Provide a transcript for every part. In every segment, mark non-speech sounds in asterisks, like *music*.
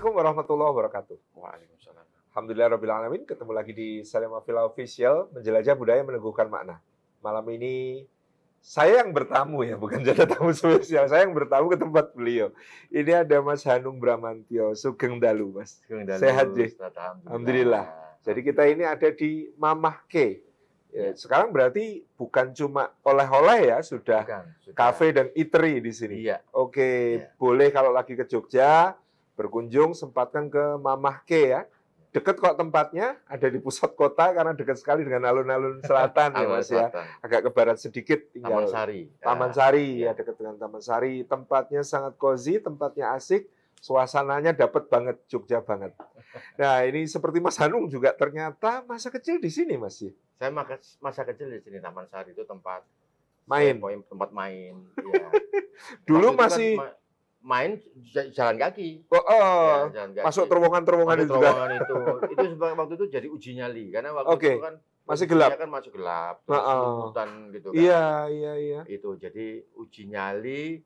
Assalamualaikum warahmatullahi wabarakatuh. Waalaikumsalam. Alhamdulillah Rabbil Alamin, ketemu lagi di Salema Villa Official, menjelajah budaya meneguhkan makna. Malam ini saya yang bertamu ya, bukan jadi tamu spesial. Saya yang bertamu ke tempat beliau. Ini ada Mas Hanung Bramantio, Sugeng Dalu, Mas. Sugeng Dalu. Sehat, deh. Alhamdulillah. Jadi kita ini ada di Mamah K. Ya, ya. Sekarang berarti bukan cuma oleh-oleh ya, sudah, bukan, kafe dan eatery di sini. Iya. Oke, iya. boleh kalau lagi ke Jogja berkunjung sempatkan ke Mamah K ya. Dekat kok tempatnya, ada di pusat kota karena dekat sekali dengan alun-alun *laughs* selatan ya Mas ya. Agak ke barat sedikit tinggal Taman Sari. Taman ya. Sari ya, ya dekat dengan Taman Sari. Tempatnya sangat cozy, tempatnya asik, suasananya dapat banget Jogja banget. Nah, ini seperti Mas Hanung juga ternyata masa kecil di sini Mas ya. Saya masa kecil di sini Taman Sari itu tempat main, tempat main ya. *laughs* Dulu kan masih main jalan kaki. Oh, oh. Ya, jalan kaki. masuk terowongan-terowongan itu. Terowongan itu. *laughs* itu sebagai waktu itu jadi uji nyali karena waktu okay. itu kan masih gelap. Iya, kan masuk gelap, terus oh. hutan gitu kan. Iya, iya, iya. Itu jadi uji nyali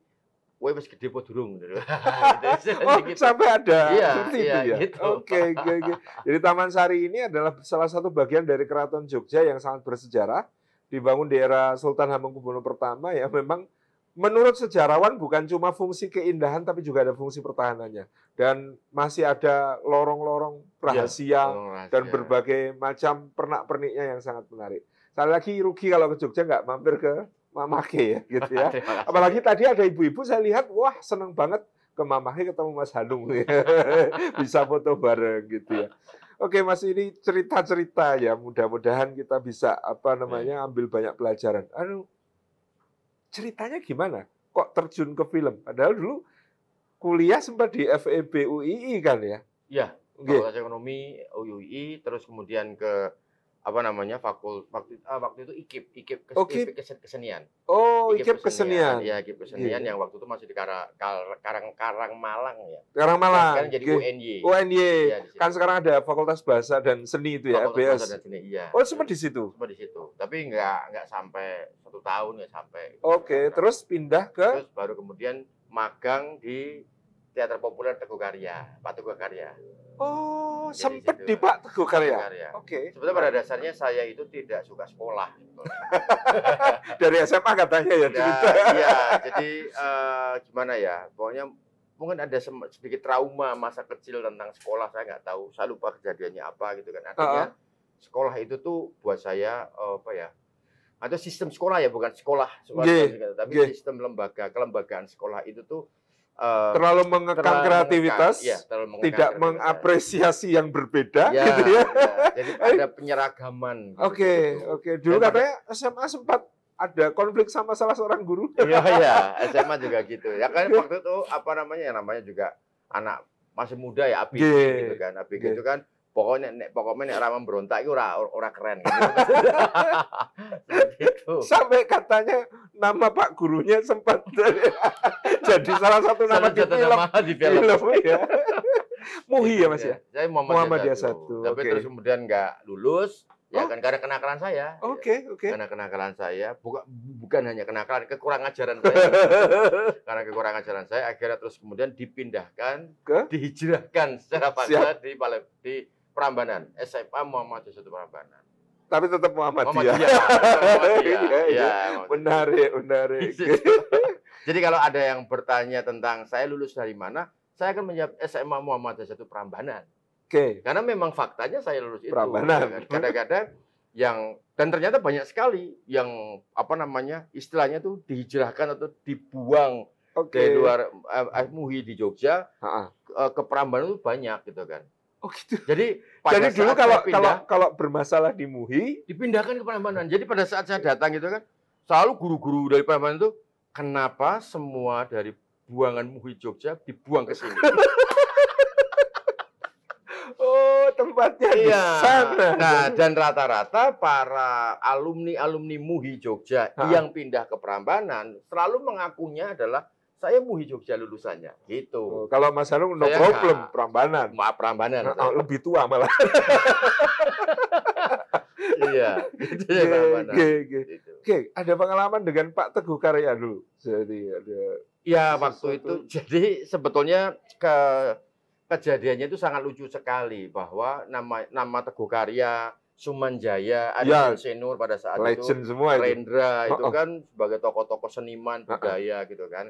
Woi masih gede po durung gitu. *laughs* *laughs* oh, gitu. sampai ada iya, seperti iya, itu ya. Gitu. Oke, okay, okay, okay. Jadi Taman Sari ini adalah salah satu bagian dari Keraton Jogja yang sangat bersejarah dibangun di era Sultan Hamengkubuwono pertama ya memang menurut sejarawan bukan cuma fungsi keindahan tapi juga ada fungsi pertahanannya dan masih ada lorong-lorong iya, rahasia, ya, lorong rahasia dan berbagai macam pernak-perniknya yang sangat menarik. Sekali lagi rugi kalau ke Jogja nggak mampir ke Mamake ya gitu ya. *laughs* Apalagi tadi ada ibu-ibu saya lihat wah seneng banget ke Mamake ketemu Mas Hanung ya. *laughs* bisa foto bareng gitu ya. Oke Mas ini cerita-cerita ya mudah-mudahan kita bisa apa namanya hmm. ambil banyak pelajaran. Aduh ceritanya gimana? Kok terjun ke film? Padahal dulu kuliah sempat di FEB UII kan ya? Iya, fakultas okay. ekonomi UII, terus kemudian ke apa namanya fakul waktu ah, waktu itu ikip ikip, kes, oh, ikip. kesenian oh ikip, ikip kesenian ya ikip kesenian yeah. yang waktu itu masih di Kara, Kar, Karang Karang Malang ya Karang nah, Malang nah, jadi unj UNY UNY ya, kan sekarang ada Fakultas Bahasa dan Seni itu ya Fakultas FBS dan Seni, iya. oh sempat di situ sempat di situ tapi nggak nggak sampai satu tahun ya sampai oke okay. terus pindah ke terus baru kemudian magang di teater populer Teguh Karya, Pak Teguh Karya. Oh, Jadi sempet di Pak Teguh Karya. Teguh Karya. Oke. Okay. Sebetulnya pada dasarnya saya itu tidak suka sekolah. *laughs* Dari SMA katanya ya Nah, iya, jadi uh, gimana ya? Pokoknya mungkin ada sedikit trauma masa kecil tentang sekolah saya nggak tahu. Saya lupa kejadiannya apa gitu kan. Artinya uh -huh. sekolah itu tuh buat saya uh, apa ya? Atau sistem sekolah ya bukan sekolah, sekolah yeah. tapi yeah. sistem lembaga kelembagaan sekolah itu tuh Eh, terlalu mengekang kreativitas, mengekang, ya, terlalu mengekang tidak kreativitas. mengapresiasi yang berbeda, ya, gitu ya. ya. Jadi *laughs* ada penyeragaman. Gitu, oke, gitu, gitu. oke. Okay, gitu. okay. Dulu ya, katanya SMA sempat ada konflik sama salah seorang guru. Iya, *laughs* ya, SMA juga gitu. Ya kan waktu itu apa namanya, namanya juga anak masih muda ya, ABG yeah. gitu kan. ABG yeah. itu kan pokoknya nek pokoknya nek ramah berontak itu ora ora keren *laughs* gitu. *laughs* sampai katanya nama pak gurunya sempat *laughs* jadi salah satu nama di film, nama di film. film ya. Muhi ya Mas iya, ya. Saya Muhammad, Muhammad dia satu. Tapi okay. terus kemudian nggak lulus ya oh. kan karena kenakalan saya. Oke, okay, ya, oke. Okay. Karena kenakalan saya, bukan bukan hanya kenakalan, kekurangan ajaran saya. karena kekurangan ajaran saya akhirnya terus kemudian dipindahkan ke dihijrahkan secara paksa di Palembang di Prambanan, SMA Muhammadiyah Satu Prambanan. Tapi tetap Muhammadiyah. Muhammadiyah. *laughs* Muhammadiyah. ya, Menarik, menarik. *laughs* Jadi kalau ada yang bertanya tentang saya lulus dari mana, saya akan menjawab SMA Muhammadiyah Satu Prambanan. Oke. Okay. Karena memang faktanya saya lulus itu. Prambanan. Kadang-kadang yang dan ternyata banyak sekali yang apa namanya istilahnya tuh dihijrahkan atau dibuang okay. dari luar eh, eh, Muhi di Jogja ha -ha. Eh, ke Prambanan itu banyak gitu kan. Oh gitu. Jadi *laughs* jadi dulu kalau pindah, kalau kalau bermasalah di MUHI dipindahkan ke Prambanan. Jadi pada saat saya datang gitu kan selalu guru-guru dari Prambanan itu kenapa semua dari buangan MUHI Jogja dibuang ke sini. *laughs* oh, tempatnya iya. di sana. Nah, dan rata-rata para alumni-alumni MUHI Jogja ha? yang pindah ke Prambanan selalu mengakunya adalah saya MUI Jogja lulusannya. Gitu. Oh, kalau Mas Hanung no saya problem, gak, Prambanan. Maaf, Prambanan. Nah, lebih tua malah. *laughs* iya. Gitu ya, okay, Oke, oke. Gitu. Oke, ada pengalaman dengan Pak Teguh Karya dulu. Jadi ada Ya, waktu itu. Jadi sebetulnya ke kejadiannya itu sangat lucu sekali bahwa nama nama Teguh Karya Sumanjaya, Adi ya, Senur pada saat legend itu, semua Rendra itu, oh, oh. itu kan sebagai tokoh-tokoh seniman budaya oh, oh. gitu kan.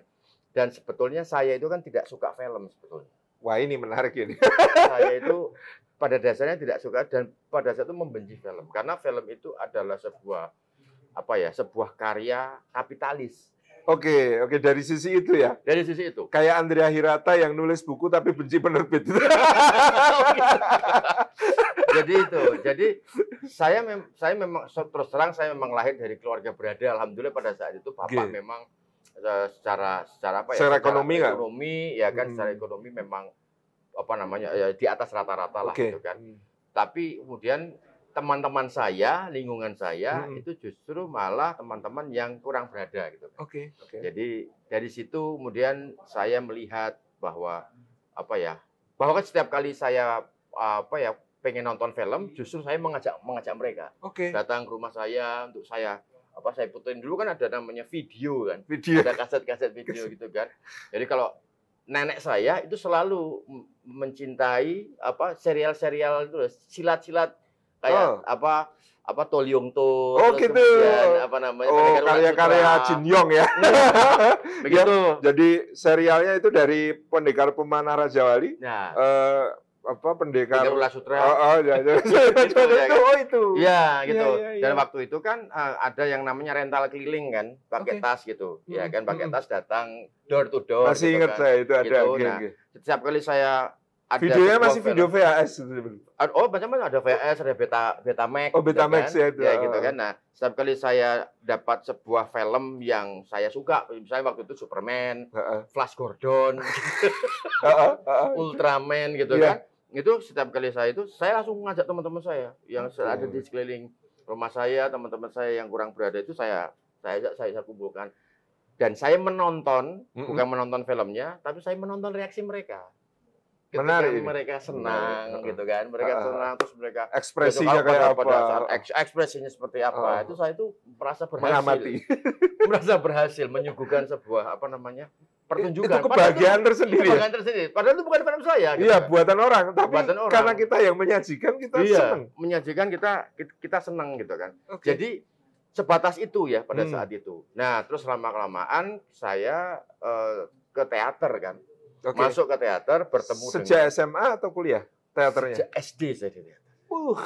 Dan sebetulnya saya itu kan tidak suka film sebetulnya. Wah ini menarik ini. saya itu pada dasarnya tidak suka dan pada saat itu membenci film karena film itu adalah sebuah apa ya sebuah karya kapitalis. Oke, oke dari sisi itu ya. Dari sisi itu. Kayak Andrea Hirata yang nulis buku tapi benci penerbit. *laughs* jadi itu, jadi saya mem saya memang terus terang saya memang lahir dari keluarga berada. Alhamdulillah pada saat itu bapak okay. memang secara secara apa ya? Secara, ekonomi secara Ekonomi kan? ya kan, hmm. secara ekonomi memang apa namanya ya, di atas rata-rata lah gitu kan. Hmm. Tapi kemudian teman-teman saya, lingkungan saya hmm. itu justru malah teman-teman yang kurang berada gitu. Kan. Oke. Okay. Okay. Jadi dari situ kemudian saya melihat bahwa apa ya? Bahwa kan setiap kali saya apa ya pengen nonton film, hmm. justru saya mengajak mengajak mereka okay. datang ke rumah saya untuk saya apa saya putuin dulu kan ada namanya video kan video ada kaset-kaset video gitu kan jadi kalau nenek saya itu selalu mencintai apa serial-serial itu silat-silat kayak oh. apa apa toliung To Oh gitu. apa namanya? Oh karya-karya Jin Yong ya. Hmm. *laughs* ya Begitu. Ya, jadi serialnya itu dari Pendekar Pemanah Raja Wali. Nah. Eh, apa pendekar Ulah Sutra. Oh, oh ya, ya. gitu, *laughs* ya, gitu. oh itu. Iya, gitu. Ya, ya, ya. Dan waktu itu kan uh, ada yang namanya rental keliling kan, pakai okay. tas gitu. ya hmm. kan pakai hmm. tas datang door to door. Masih gitu, ingat kan. saya itu ada. Gitu. Okay, nah, okay. setiap kali saya ada videonya masih video VHS Oh, macam-macam ada VHS, ada beta Betamax. Oh, Betamax gitu kan? ya itu. Ya gitu oh, oh. kan. Nah, setiap kali saya dapat sebuah film yang saya suka, misalnya waktu itu Superman, uh -uh. Flash Gordon, uh -uh. Uh -uh. Ultraman gitu yeah. kan itu setiap kali saya itu saya langsung ngajak teman-teman saya yang okay. ada di sekeliling rumah saya teman-teman saya yang kurang berada itu saya saya ajak saya, saya kumpulkan dan saya menonton mm -hmm. bukan menonton filmnya tapi saya menonton reaksi mereka ketika mereka senang Menarik. gitu kan mereka uh, senang terus mereka ekspresinya oh, kayak apa saat eks, ekspresinya seperti apa uh, itu saya itu merasa berhasil mengamati. *laughs* merasa berhasil menyuguhkan sebuah apa namanya pertunjukan itu kebahagiaan padahal tersendiri ya? kebahagiaan tersendiri padahal itu bukan film saya gitu. iya buatan orang tapi buatan orang. karena kita yang menyajikan kita iya, senang menyajikan kita kita senang gitu kan okay. jadi sebatas itu ya pada hmm. saat itu nah terus lama kelamaan saya uh, ke teater kan Okay. Masuk ke teater, bertemu Sejak dengan... SMA atau kuliah teaternya? Sejak SD saya di teater. Uh,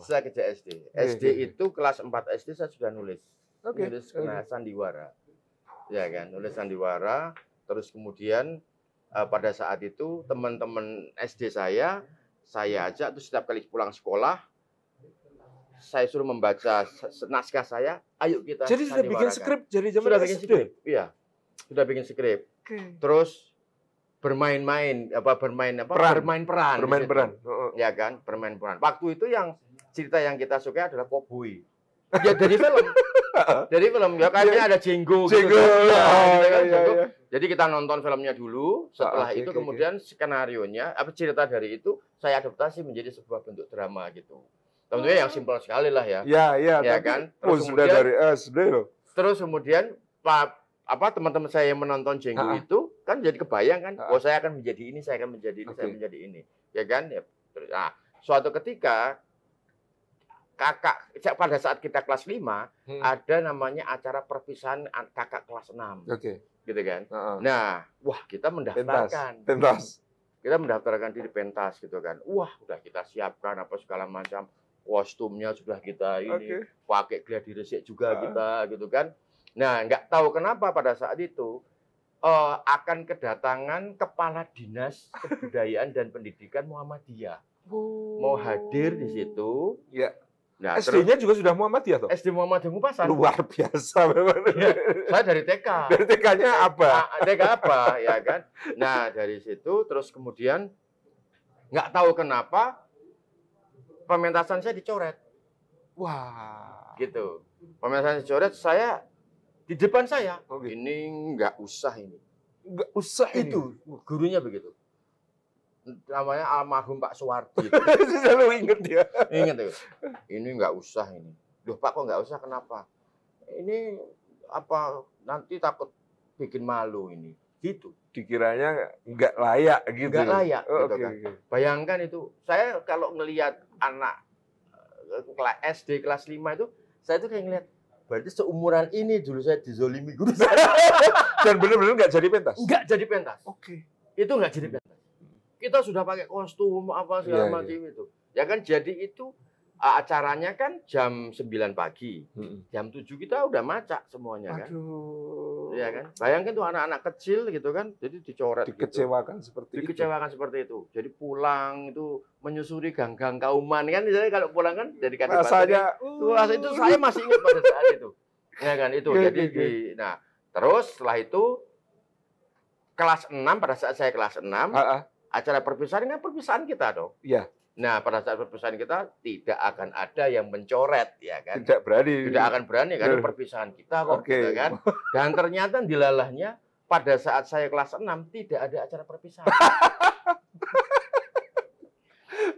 Saya ke SD. SD yeah, itu kelas 4 SD saya sudah nulis. Okay. Nulis kena okay. sandiwara. Ya kan, nulis sandiwara. Terus kemudian uh, pada saat itu teman-teman SD saya, saya ajak terus setiap kali pulang sekolah, saya suruh membaca naskah saya, ayo kita Jadi sudah bikin skrip, jadi zaman sudah bikin skrip. Iya. Sudah bikin skrip. Okay. Terus bermain-main apa bermain apa peran. bermain peran bermain gitu. peran ya kan bermain peran waktu itu yang cerita yang kita suka adalah koboi ya dari film *laughs* dari film ya kayaknya ada jenggo gitu, kan. iya, ya, oh, kan, iya, jadi kita nonton filmnya dulu setelah oh, itu okay, kemudian okay. skenario nya apa cerita dari itu saya adaptasi menjadi sebuah bentuk drama gitu tentunya oh. yang simpel sekali lah ya ya ya, ya tapi, kan oh, terus oh, kemudian, eh, sudah dari SD loh terus kemudian apa teman-teman saya yang menonton jenggo itu kan jadi kebayang kan oh saya akan menjadi ini saya akan menjadi ini okay. saya menjadi ini ya kan ya nah suatu ketika kakak pada saat kita kelas 5 hmm. ada namanya acara perpisahan kakak kelas 6 okay. gitu kan uh -uh. nah wah kita mendaftarkan pentas, kita mendaftarkan diri pentas gitu kan wah udah kita siapkan apa segala macam kostumnya sudah kita ini okay. pakai gladiresik juga uh -huh. kita gitu kan nah nggak tahu kenapa pada saat itu uh, akan kedatangan kepala dinas kebudayaan dan pendidikan Muhammadiyah. Oh. Mau hadir di situ. Ya. Nah, SD-nya juga sudah Muhammadiyah toh? SD Muhammadiyah Ngupasan. Luar biasa memang. Ya, saya dari TK. Dari TK-nya apa? Nah, TK apa, ya kan? Nah, dari situ terus kemudian nggak tahu kenapa pementasan saya dicoret. Wah. Gitu. Pementasan dicoret, saya di depan saya. Oh, gitu. Ini nggak usah ini. Nggak usah itu. Ini. Gurunya begitu. Namanya almarhum Pak Suwardi. *laughs* Selalu ingat dia ingat ya. Ini nggak usah ini. Duh Pak kok nggak usah kenapa? Ini apa nanti takut bikin malu ini. Gitu. Dikiranya nggak layak gitu. Nggak layak. Oh, gitu okay, kan. okay. Bayangkan itu. Saya kalau ngelihat anak SD eh, kelas 5 itu, saya tuh kayak ngelihat berarti seumuran ini dulu saya dizolimi guru saya. *laughs* Dan benar-benar nggak jadi pentas? Nggak jadi pentas. Oke. Okay. Itu nggak jadi pentas. Kita sudah pakai kostum apa segala yeah, iya. macam yeah. itu. Ya kan jadi itu acaranya kan jam 9 pagi. Hmm. Jam 7 kita udah macak semuanya kan. Aduh. Iya kan? Bayangkan tuh anak-anak kecil gitu kan, jadi dicoret gitu. dikecewakan gitu. seperti dikecewakan itu. seperti itu. Jadi pulang itu menyusuri gang-gang kauman kan jadi kalau pulang kan jadi kata rasanya uh. rasa itu saya masih ingat pada saat itu. Iya kan itu. jadi di nah, terus setelah itu kelas 6 pada saat saya kelas 6 uh -uh. acara perpisahan kan perpisahan kita dong. Iya. Yeah Nah, pada saat perpisahan kita tidak akan ada yang mencoret, ya kan? Tidak berani. Tidak akan berani karena eh. perpisahan kita kok, okay. gitu kan? Dan ternyata dilalahnya pada saat saya kelas 6 tidak ada acara perpisahan. *laughs*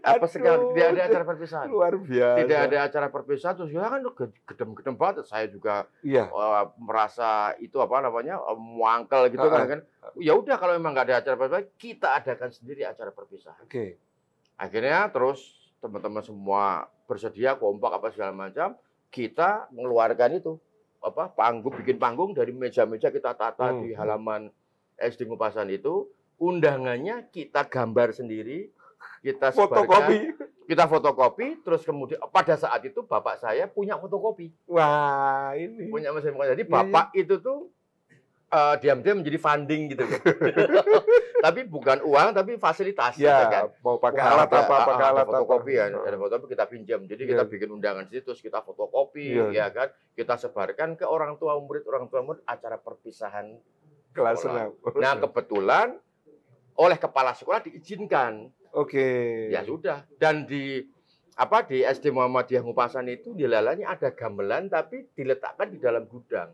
Apa sekali tidak ada acara perpisahan? Luar biasa. Tidak ada acara perpisahan terus ya kan gedem-gedem banget saya juga iya. uh, merasa itu apa namanya uh, muangkel gitu uh -uh. kan kan. Ya udah kalau memang nggak ada acara perpisahan kita adakan sendiri acara perpisahan. Oke. Okay Akhirnya terus teman-teman semua bersedia kompak apa segala macam, kita mengeluarkan itu apa panggung bikin panggung dari meja-meja kita tata hmm. di hmm. halaman SD Ngupasan itu undangannya kita gambar sendiri kita fotokopi kita fotokopi terus kemudian pada saat itu bapak saya punya fotokopi wah ini punya mesin fotokopi jadi iya, iya. bapak ini. itu tuh eh, diam-diam uh, diam -diam menjadi funding gitu *laughs* tapi bukan uang tapi fasilitas iya, ya, kan? mau pakai uang alat apa pakai ah, ah, alat fotokopi apa. ya ada iya. fotokopi kita pinjam jadi yeah. kita bikin undangan di terus kita fotokopi yeah. ya kan kita sebarkan ke orang tua murid orang tua murid acara perpisahan kelas nah kebetulan oleh kepala sekolah diizinkan oke okay. ya sudah dan di apa di SD Muhammadiyah Ngupasan itu di lalanya ada gamelan tapi diletakkan di dalam gudang.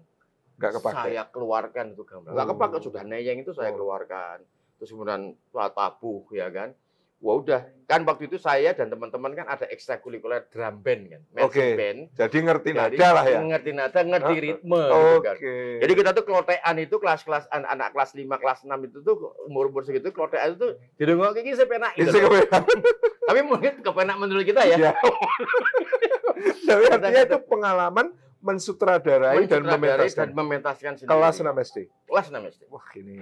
Gak kepake. Saya keluarkan itu gamelan. Gak oh. kepakai sudah neyeng itu saya oh. keluarkan terus kemudian tabuh ya kan wah udah kan waktu itu saya dan teman-teman kan ada ekstrakurikuler drum band kan oke okay. band jadi ngerti nada lah ya ngerti nada ngerti ah, ritme oke okay. gitu kan. jadi kita tuh kelotean itu kelas-kelas anak, anak kelas 5 kelas 6 itu tuh umur-umur segitu kelotean itu tuh dirungok kiki sepenak gitu *laughs* tapi mungkin kepenak menurut kita ya, iya. *laughs* Tapi ya. artinya itu pengalaman mensutradarai, mensutradarai dan mementaskan, dan mementaskan sendiri. kelas 6 SD kelas 6 SD wah ini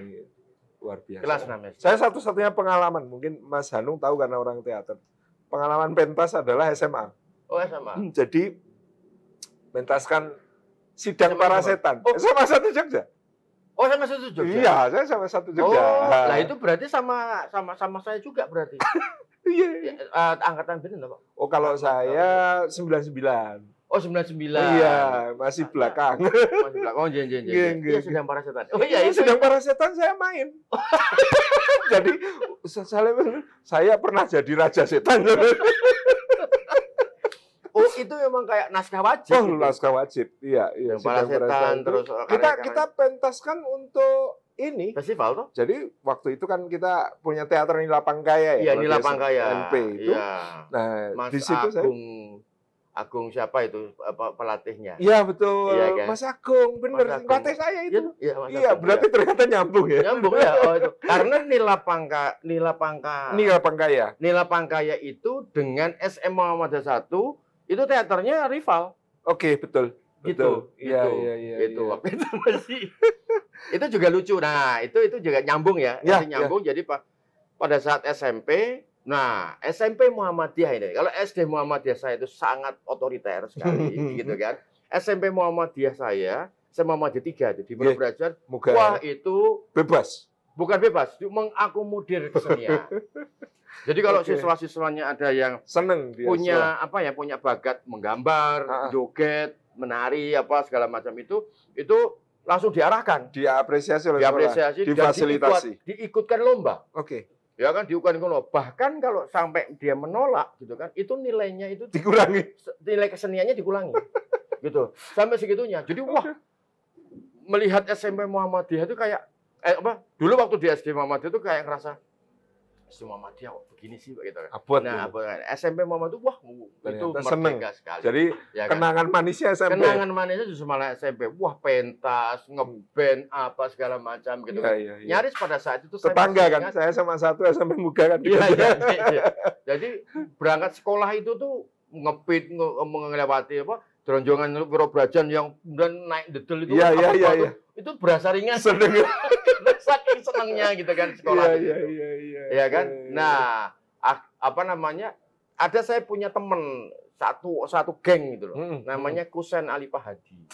luar biasa. Kelas 6 SD. Saya satu-satunya pengalaman, mungkin Mas Hanung tahu karena orang teater. Pengalaman pentas adalah SMA. Oh, SMA. Hmm, jadi mentaskan sidang para setan. Oh. SMA satu Jogja. Oh, sama satu Jogja. Iya, saya sama satu Jogja. Oh, nah itu berarti sama sama sama saya juga berarti. *laughs* Iya. yeah. Iya. uh, eh, angkatan berapa, Pak. Oh, kalau saya sembilan sembilan. Oh sembilan sembilan. Oh, iya, masih belakang. Masih belakang. Oh, jen jen jen. Geng, geng. sedang para setan. Oh iya, iya itu. Sedang ya. para setan saya main. *laughs* jadi saya, saya pernah jadi raja setan. Oh itu memang kayak naskah wajib. Oh gitu. naskah wajib, iya iya. Yang para setan terus. Karya -karya. Kita kita pentaskan untuk ini. Festival tuh. Jadi waktu itu kan kita punya teater lapang kaya ya. Iya lapang kaya. NP itu. Iya. Nah Mas di situ Agung. saya Agung siapa itu pelatihnya? Iya betul. Iya, kan? Mas Agung, benar, Agung. Pelatih saya itu. Iya, iya Mas iya berarti ya. ternyata nyambung ya. Nyambung ya. Oh, itu. *laughs* Karena nila pangka, nila pangka. Nila pangkaya. Nila pangkaya itu dengan SM Muhammadiyah satu itu teaternya rival. Oke, betul. Gitu. Betul. Iya, gitu. Iya, iya, itu iya. *laughs* waktu itu masih. *laughs* itu juga lucu. Nah, itu itu juga nyambung ya. ya nyambung ya. jadi Pak pada saat SMP Nah, SMP Muhammadiyah ini, kalau SD Muhammadiyah saya itu sangat otoriter sekali, *laughs* gitu kan. SMP Muhammadiyah saya, saya Muhammadiyah tiga itu di Pondok iya, Belajar, wah itu bebas. Bukan bebas, mengakomodir kesenian. *laughs* Jadi kalau okay. siswa-siswanya ada yang seneng dia punya siswa. apa ya, punya bakat menggambar, ah. joget, menari apa segala macam itu, itu langsung diarahkan, diapresiasi oleh diapresiasi, difasilitasi, diikut, diikutkan lomba. Oke. Okay Ya kan diukur ngono. Bahkan kalau sampai dia menolak gitu kan, itu nilainya itu dikurangi. Nilai keseniannya dikurangi. *laughs* gitu. Sampai segitunya. Jadi wah melihat SMP Muhammadiyah itu kayak eh apa? Dulu waktu di SD Muhammadiyah itu kayak ngerasa semua mati kok oh, begini sih begitu kan. Abot. Nah, abot kan. SMP Muhammad itu wah itu merdeka seneng. sekali. Jadi ya kan? kenangan manisnya SMP. Kenangan manisnya justru malah SMP. Wah, pentas, ngeband apa segala macam gitu. Ya, ya, ya. Nyaris pada saat itu tetangga saya kan. saya sama satu SMP muda kan. Iya, iya, Ya. Jadi berangkat sekolah itu tuh ngepit nge ngelewati apa? Dronjongan Robrajan yang kemudian naik detail itu. Iya, kan, iya, iya itu berasa ringan seneng saking senengnya gitu kan sekolah yeah, gitu. yeah, yeah, yeah, ya kan yeah, yeah. Iya. nah apa namanya ada saya punya temen satu satu geng gitu loh hmm, hmm. namanya hmm. Kusen Ali Pahadi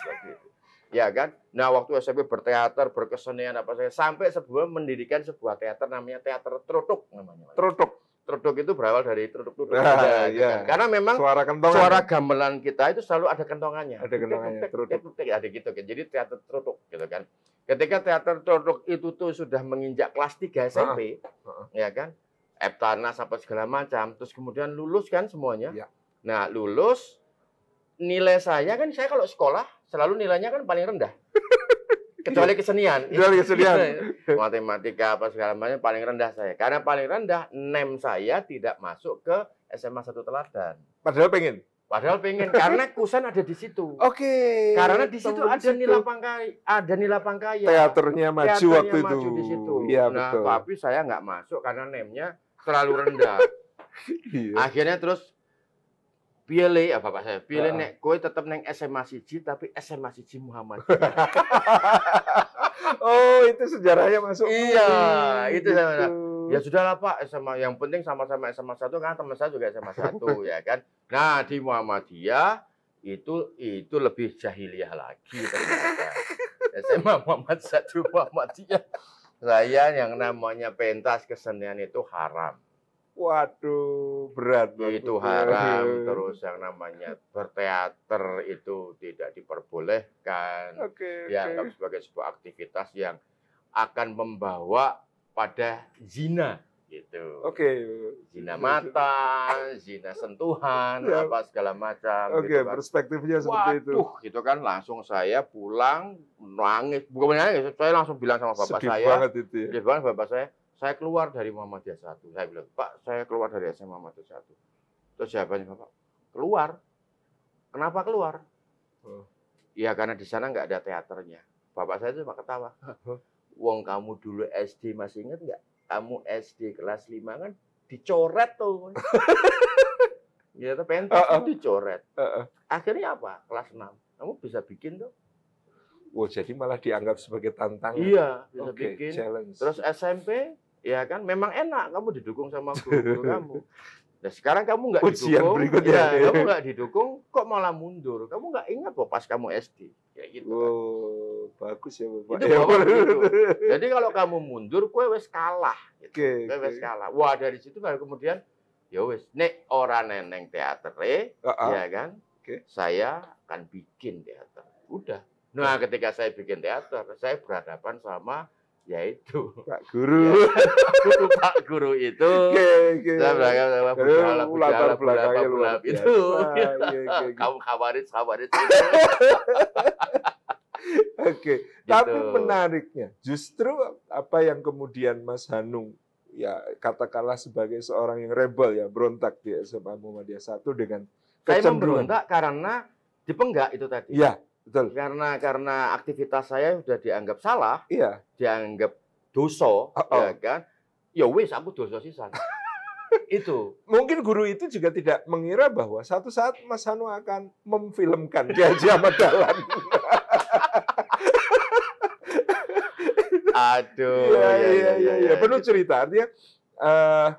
ya kan nah waktu SMP berteater berkesenian apa saya sampai sebuah mendirikan sebuah teater namanya teater Trotuk namanya Trotuk Truduk itu berawal dari truduk truduk. Nah, gitu iya. Kan? Karena memang suara, suara ya? gamelan kita itu selalu ada kentongannya. Ada kentongannya. Truduk. Ada gitu kan. Jadi teater truduk gitu kan. Ketika teater truduk itu tuh sudah menginjak kelas 3 SMP, uh -huh. ya kan? Eptanas apa segala macam, terus kemudian lulus kan semuanya. Ya. Nah, lulus nilai saya kan saya kalau sekolah selalu nilainya kan paling rendah. *laughs* kecuali kesenian. Kecuali kesenian. Matematika apa segala macam paling rendah saya. Karena paling rendah nem saya tidak masuk ke SMA satu teladan. Padahal pengen. Padahal pengen karena kusen ada di situ. Oke. Okay. Karena di situ ada nilai pangkai, ada nilai pangkai. Teaternya maju Teaternya waktu maju itu. Di situ. Iya nah, betul. Tapi saya nggak masuk karena nemnya terlalu rendah. *laughs* Iya. Akhirnya terus Piele ya ah, bapak saya. Piele uh. nek kowe tetep neng SMA siji tapi SMA siji Muhammad. *laughs* oh, itu sejarahnya masuk. Iya, itu gitu. Ya Ya lah Pak, SMA yang penting sama-sama SMA satu kan teman saya juga SMA satu *laughs* ya kan. Nah, di Muhammadiyah itu itu lebih jahiliyah lagi ternyata. SMA *laughs* Muhammad satu Muhammadiyah. Saya yang namanya pentas kesenian itu haram. Waduh, berat banget. Itu haram. Terus yang namanya berteater itu tidak diperbolehkan. Oke. Okay, dianggap okay. sebagai sebuah aktivitas yang akan membawa pada zina gitu. Oke. Okay. Zina mata, zina sentuhan, ya. apa segala macam. Oke, okay, gitu kan. perspektifnya seperti Waduh, itu. Waduh, gitu kan langsung saya pulang nangis, bukan nangis, saya langsung bilang sama bapak Sedih saya. Sedih banget itu. Ya. Sedih banget bapak saya saya keluar dari Muhammadiyah 1. Saya bilang, Pak, saya keluar dari SMA Muhammadiyah 1. Terus jawabannya Bapak, keluar. Kenapa keluar? Oh. Ya karena di sana nggak ada teaternya. Bapak saya itu cuma ketawa. Wong kamu dulu SD masih ingat nggak? Kamu SD kelas 5 kan dicoret tuh. *laughs* ya tuh pentas uh -uh. Kan dicoret. Uh -uh. Akhirnya apa? Kelas 6. Kamu bisa bikin tuh. Oh, jadi malah dianggap sebagai tantangan. Iya, bisa okay, bikin. Challenge. Terus SMP Ya kan, memang enak kamu didukung sama guru-guru *laughs* kamu. Nah sekarang kamu nggak didukung, ya, ya. kamu nggak didukung, kok malah mundur. Kamu nggak ingat kok pas kamu SD, ya gitu. Kan. Wow, kan. bagus ya bapak. ya, bapak gitu. Jadi kalau kamu mundur, kue wes kalah. Gitu. Okay, kue okay. wes kalah. Wah dari situ baru kemudian, ya wes, nek ora neneng teater, uh -uh. ya kan? Okay. Saya akan bikin teater. Udah. Nah ketika saya bikin teater, saya berhadapan sama yaitu Pak Guru. Ya, Pak Guru itu okay, okay. saya sama Bujala, Bujala, Bujala, Bujala, itu. Ah, iya, iya, iya. Kamu kabarin, kabarin. Oke, gitu. tapi menariknya justru apa yang kemudian Mas Hanung ya katakanlah sebagai seorang yang rebel ya berontak di SMA Muhammadiyah satu dengan kecenderungan. Saya memberontak karena di itu tadi. Iya, Betul. Karena karena aktivitas saya sudah dianggap salah, iya. dianggap dosa, oh, -oh. ya kan? Ya wis aku dosa sana. *laughs* itu. Mungkin guru itu juga tidak mengira bahwa satu saat Mas Hanu akan memfilmkan Jaja *laughs* Madalan. Aduh. Iya, iya, iya. Ya, ya, iya, ya, iya, iya. ya. Penuh cerita. Artinya uh,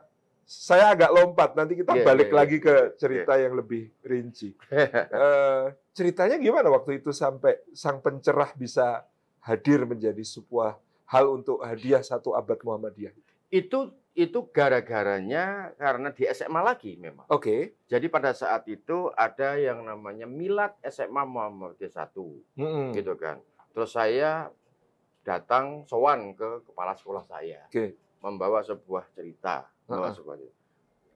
saya agak lompat nanti kita yeah, balik yeah, iya. lagi yeah, ke iya. cerita yeah. yang lebih rinci. uh, *laughs* ceritanya gimana waktu itu sampai sang pencerah bisa hadir menjadi sebuah hal untuk hadiah satu abad Muhammadiyah? Itu itu gara-garanya karena di SMA lagi memang. Oke. Okay. Jadi pada saat itu ada yang namanya Milad SMA Muhammadiyah 1. -hmm. Gitu kan. Terus saya datang sowan ke kepala sekolah saya. Okay. Membawa sebuah cerita -huh. semuanya.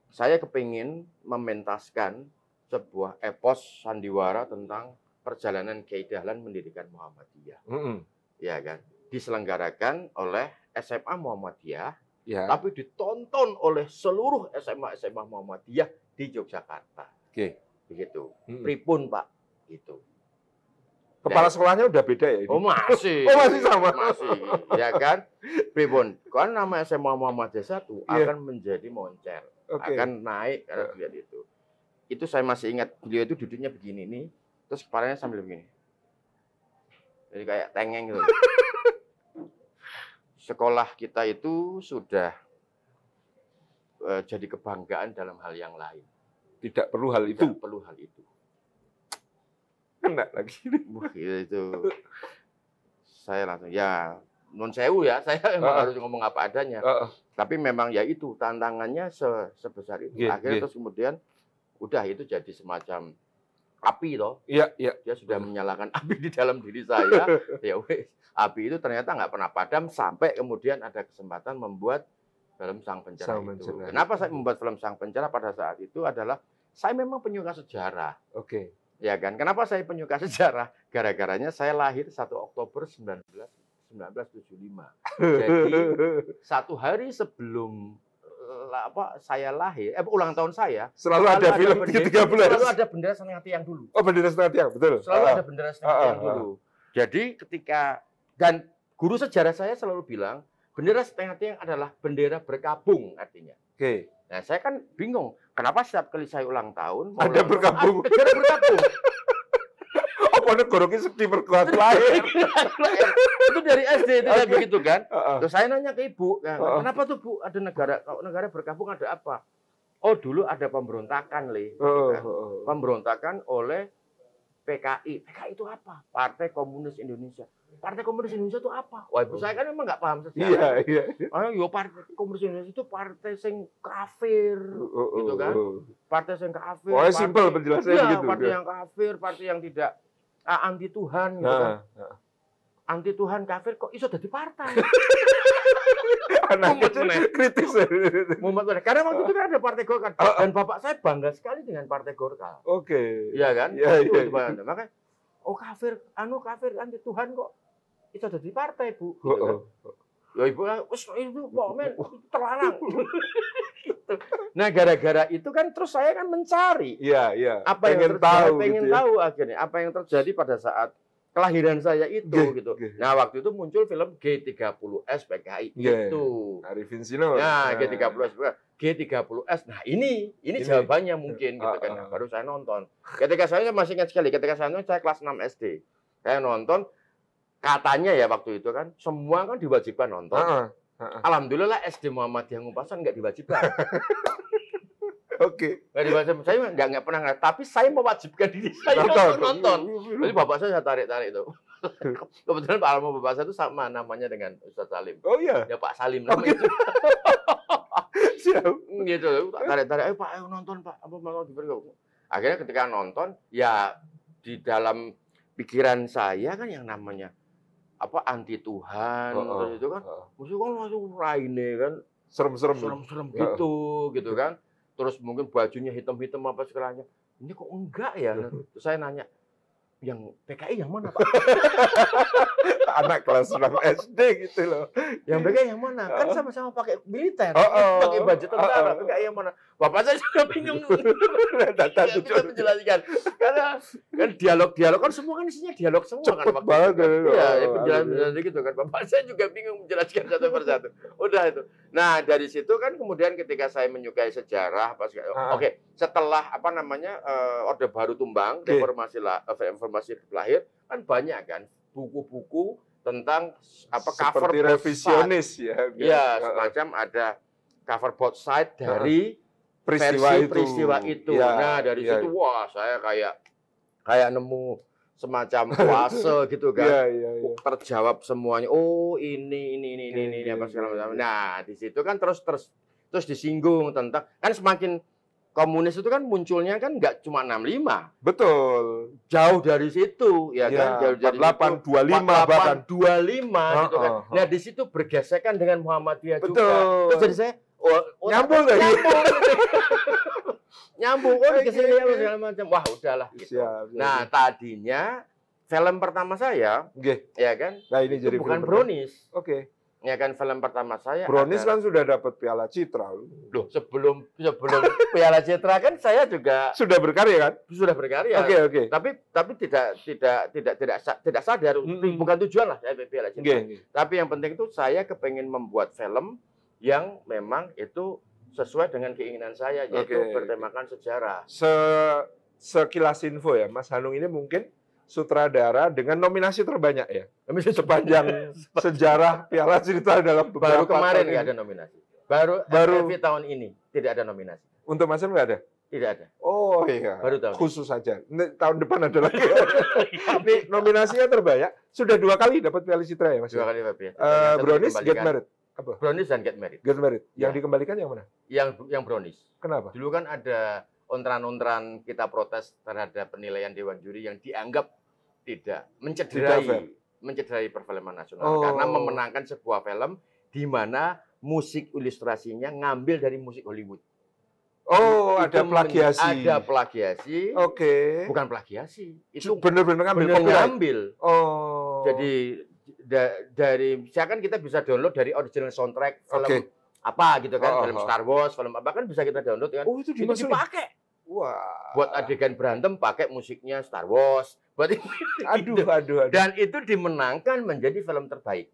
Saya kepingin mementaskan sebuah epos sandiwara tentang perjalanan Kiai Dahlan mendirikan Muhammadiyah. Mm -hmm. Ya kan? Diselenggarakan oleh SMA Muhammadiyah, yeah. tapi ditonton oleh seluruh SMA-SMA Muhammadiyah di Yogyakarta. Oke. Okay. Begitu. Mm -hmm. Pripun, Pak. Gitu. Kepala sekolahnya udah beda ya? Ini? Oh masih. *laughs* Oh masih sama. *laughs* Masih. Ya kan? Pribon, kan nama SMA Muhammadiyah satu yeah. akan menjadi moncer. Okay. Akan naik kalau yeah. lihat itu. Itu saya masih ingat beliau itu duduknya begini nih, terus kepalanya sambil begini. Jadi kayak tengeng gitu. *laughs* Sekolah kita itu sudah uh, jadi kebanggaan dalam hal yang lain. Tidak perlu hal itu. Tidak perlu hal itu kena lagi. Gila itu. saya langsung ya non sewu ya, saya memang uh, harus ngomong apa adanya. Uh, uh. Tapi memang ya itu tantangannya sebesar itu. Yeah, Akhirnya yeah. terus kemudian udah itu jadi semacam api loh. Iya, yeah, iya. Yeah. Dia sudah menyalakan *laughs* api di dalam diri saya. ya wes, api itu ternyata nggak pernah padam sampai kemudian ada kesempatan membuat film Sang Pencerah Sang itu. Kenapa saya membuat film Sang Pencerah pada saat itu adalah saya memang penyuka sejarah. Oke. Okay. Ya kan? Kenapa saya penyuka *laughs* sejarah? Gara-garanya saya lahir 1 Oktober 19, 1975. Jadi *laughs* satu hari sebelum eh, apa saya lahir, eh, ulang tahun saya. Selalu, selalu ada, ada film bendera, 13. Selalu ada bendera setengah tiang dulu. Oh, bendera setengah tiang, betul. Selalu ah. ada bendera setengah ah, tiang ah, ah, dulu. Jadi ketika dan guru sejarah saya selalu bilang bendera setengah tiang adalah bendera berkabung artinya. Oke. Okay. Nah, saya kan bingung, kenapa setiap kali saya ulang tahun ada berkabung. Ah, ada berkabung. *laughs* Apa ada gorongnya sedih berkuat lahir? *laughs* itu dari SD itu okay. begitu kan? Uh -uh. Terus saya nanya ke ibu, uh -uh. kenapa tuh Bu ada negara kalau negara berkabung ada apa? Oh, dulu ada pemberontakan, Le. Uh -uh. Pemberontakan oleh PKI. PKI itu apa? Partai Komunis Indonesia. Partai Komunis Indonesia itu apa? Wah, ibu saya kan memang nggak paham iya, sejarah. Iya, iya. Ah, yo Partai Komunis Indonesia itu partai sing kafir, oh, oh, gitu kan? Partai sing kafir. Oh, simpel penjelasannya iya, gitu. Partai ya. yang kafir, partai yang tidak ah, anti Tuhan, gitu nah, kan? Nah. Anti Tuhan kafir kok iso jadi partai? *laughs* Anak kritis. Mumet mana? Karena waktu itu kan ada Partai Golkar ah, ah. dan bapak saya bangga sekali dengan Partai Golkar. Oke. Okay. Iya kan? Iya, iya. iya. Makanya oh kafir, anu kafir anti Tuhan kok itu ada di partai bu oh, gitu kan. Oh, oh. ibu kan? ya ibu wis *laughs* itu terlarang *laughs* gitu. nah gara-gara itu kan terus saya kan mencari ya, ya. apa pengen yang terjadi, tahu pengen gitu ya. tahu ya. akhirnya apa yang terjadi pada saat kelahiran saya itu yeah, gitu. Yeah. Nah, waktu itu muncul film G30S PKI yeah. itu. Arifin Sino. Nah, nah. G30S G30S. Nah, ini ini, ini. jawabannya mungkin gitu uh. kan. Ah, nah, ah. Baru saya nonton. Ketika saya masih ingat sekali, ketika saya nonton saya kelas 6 SD. Saya nonton katanya ya waktu itu kan semua kan diwajibkan nonton. Uh, uh, uh. Alhamdulillah SD Muhammadiyah Ngumpasan nggak diwajibkan. *laughs* Oke. Okay. Nggak diwajibkan. Saya nggak nggak pernah nggak. Tapi saya mewajibkan diri saya nonton. nonton. Jadi bapak saya, saya tarik tarik itu. Kebetulan Pak Almo bapak saya itu sama namanya dengan Ustaz Salim. Oh iya. Ya Pak Salim Oke. Okay. *laughs* Siap. Hmm, gitu. Tarik tarik. Ayo Pak, ayo nonton Pak. Apa mau Akhirnya ketika nonton, ya di dalam pikiran saya kan yang namanya apa anti Tuhan oh, itu kan. Oh. Musuh kan langsung raine kan serem-serem serem-serem gitu gitu kan. Terus mungkin bajunya hitam-hitam apa segalanya. Ini kok enggak ya? Terus saya nanya, yang PKI yang mana Pak? *laughs* anak kelas 6 SD gitu loh. Yang mereka yang mana? Kan sama-sama pakai militer, oh, oh, pakai baju tentara. Oh, oh. Enggak yang mana? Bapak saya juga bingung. *laughs* Data bisa menjelaskan. Karena kan dialog-dialog kan semua kan isinya dialog semua kan Cepet kan. banget. Iya, ya, penjelasan-penjelasan gitu kan. Bapak saya juga bingung menjelaskan satu persatu. Udah itu. Nah, dari situ kan kemudian ketika saya menyukai sejarah pas ah. oke, okay, setelah apa namanya uh, Orde Baru tumbang, reformasi la, eh, reformasi lahir kan banyak kan buku-buku tentang apa cover Seperti revisionis ya. Ya, semacam ada cover both side dari peristiwa versi itu. peristiwa itu. Ya, nah, dari ya. situ wah saya kayak kayak nemu semacam puasa *laughs* gitu kan. Ya, ya, ya. Terjawab semuanya. Oh, ini ini ini ini, iya, ini apa iya, segala iya, Nah, di situ kan terus terus terus disinggung tentang kan semakin komunis itu kan munculnya kan nggak cuma 65. Betul. Jauh dari situ ya, ya kan jauh 48, dari 48, situ. 25 bahkan 25 oh, gitu kan. Uh, uh. Nah, di situ bergesekan dengan Muhammadiyah Betul. juga. Betul. jadi saya oh, oh, nyambung nggak Nyambung. *laughs* nyambung oh okay, sini ya segala macam. Wah, udahlah gitu. Siap, siap, nah, tadinya film pertama saya, okay. ya kan? Nah, ini jadi bukan Brownies. Oke. Okay ya kan film pertama saya. Bronis kan sudah dapat Piala Citra. Loh, sebelum sebelum *laughs* Piala Citra kan saya juga sudah berkarya kan? Sudah berkarya. Oke, okay, oke. Okay. Tapi tapi tidak tidak tidak tidak tidak sadar hmm. bukan tujuan lah saya Piala Citra. Okay, okay. Tapi yang penting itu saya kepengen membuat film yang memang itu sesuai dengan keinginan saya yaitu okay. bertemakan sejarah. Se sekilas info ya, Mas Hanung ini mungkin sutradara dengan nominasi terbanyak ya. Nominasi *laughs* sepanjang sejarah Piala Cerita dalam beberapa Baru kemarin nggak ada nominasi. Baru baru FFV tahun ini tidak ada nominasi. Untuk Mas nggak ada. Tidak ada. Oh iya. Baru tahun khusus saja. Tahun depan ada lagi. *laughs* Ini nominasinya terbanyak. Sudah dua kali dapat Piala Citra ya Mas. Dua ya? kali Pak ya. Uh, Brownies Get Married. Apa? Brownies dan Get Married. Get Married. Yang ya. dikembalikan yang mana? Yang yang Brownies. Kenapa? Dulu kan ada ontran-ontran kita protes terhadap penilaian dewan juri yang dianggap tidak mencederai tidak mencederai perfilman nasional oh. karena memenangkan sebuah film di mana musik ilustrasinya ngambil dari musik Hollywood. Oh, itu ada plagiasi. Ada plagiasi. Oke. Okay. Bukan plagiasi. Itu benar-benar ngambil mengambil. ngambil. Oh. Jadi da dari kan kita bisa download dari original soundtrack film okay. apa gitu kan, oh, oh film oh. Star Wars, film apa kan bisa kita download kan. Oh, itu, itu dipakai Wah. Buat adegan berantem pakai musiknya Star Wars. Buat itu, *laughs* aduh, aduh, aduh. Dan itu dimenangkan menjadi film terbaik.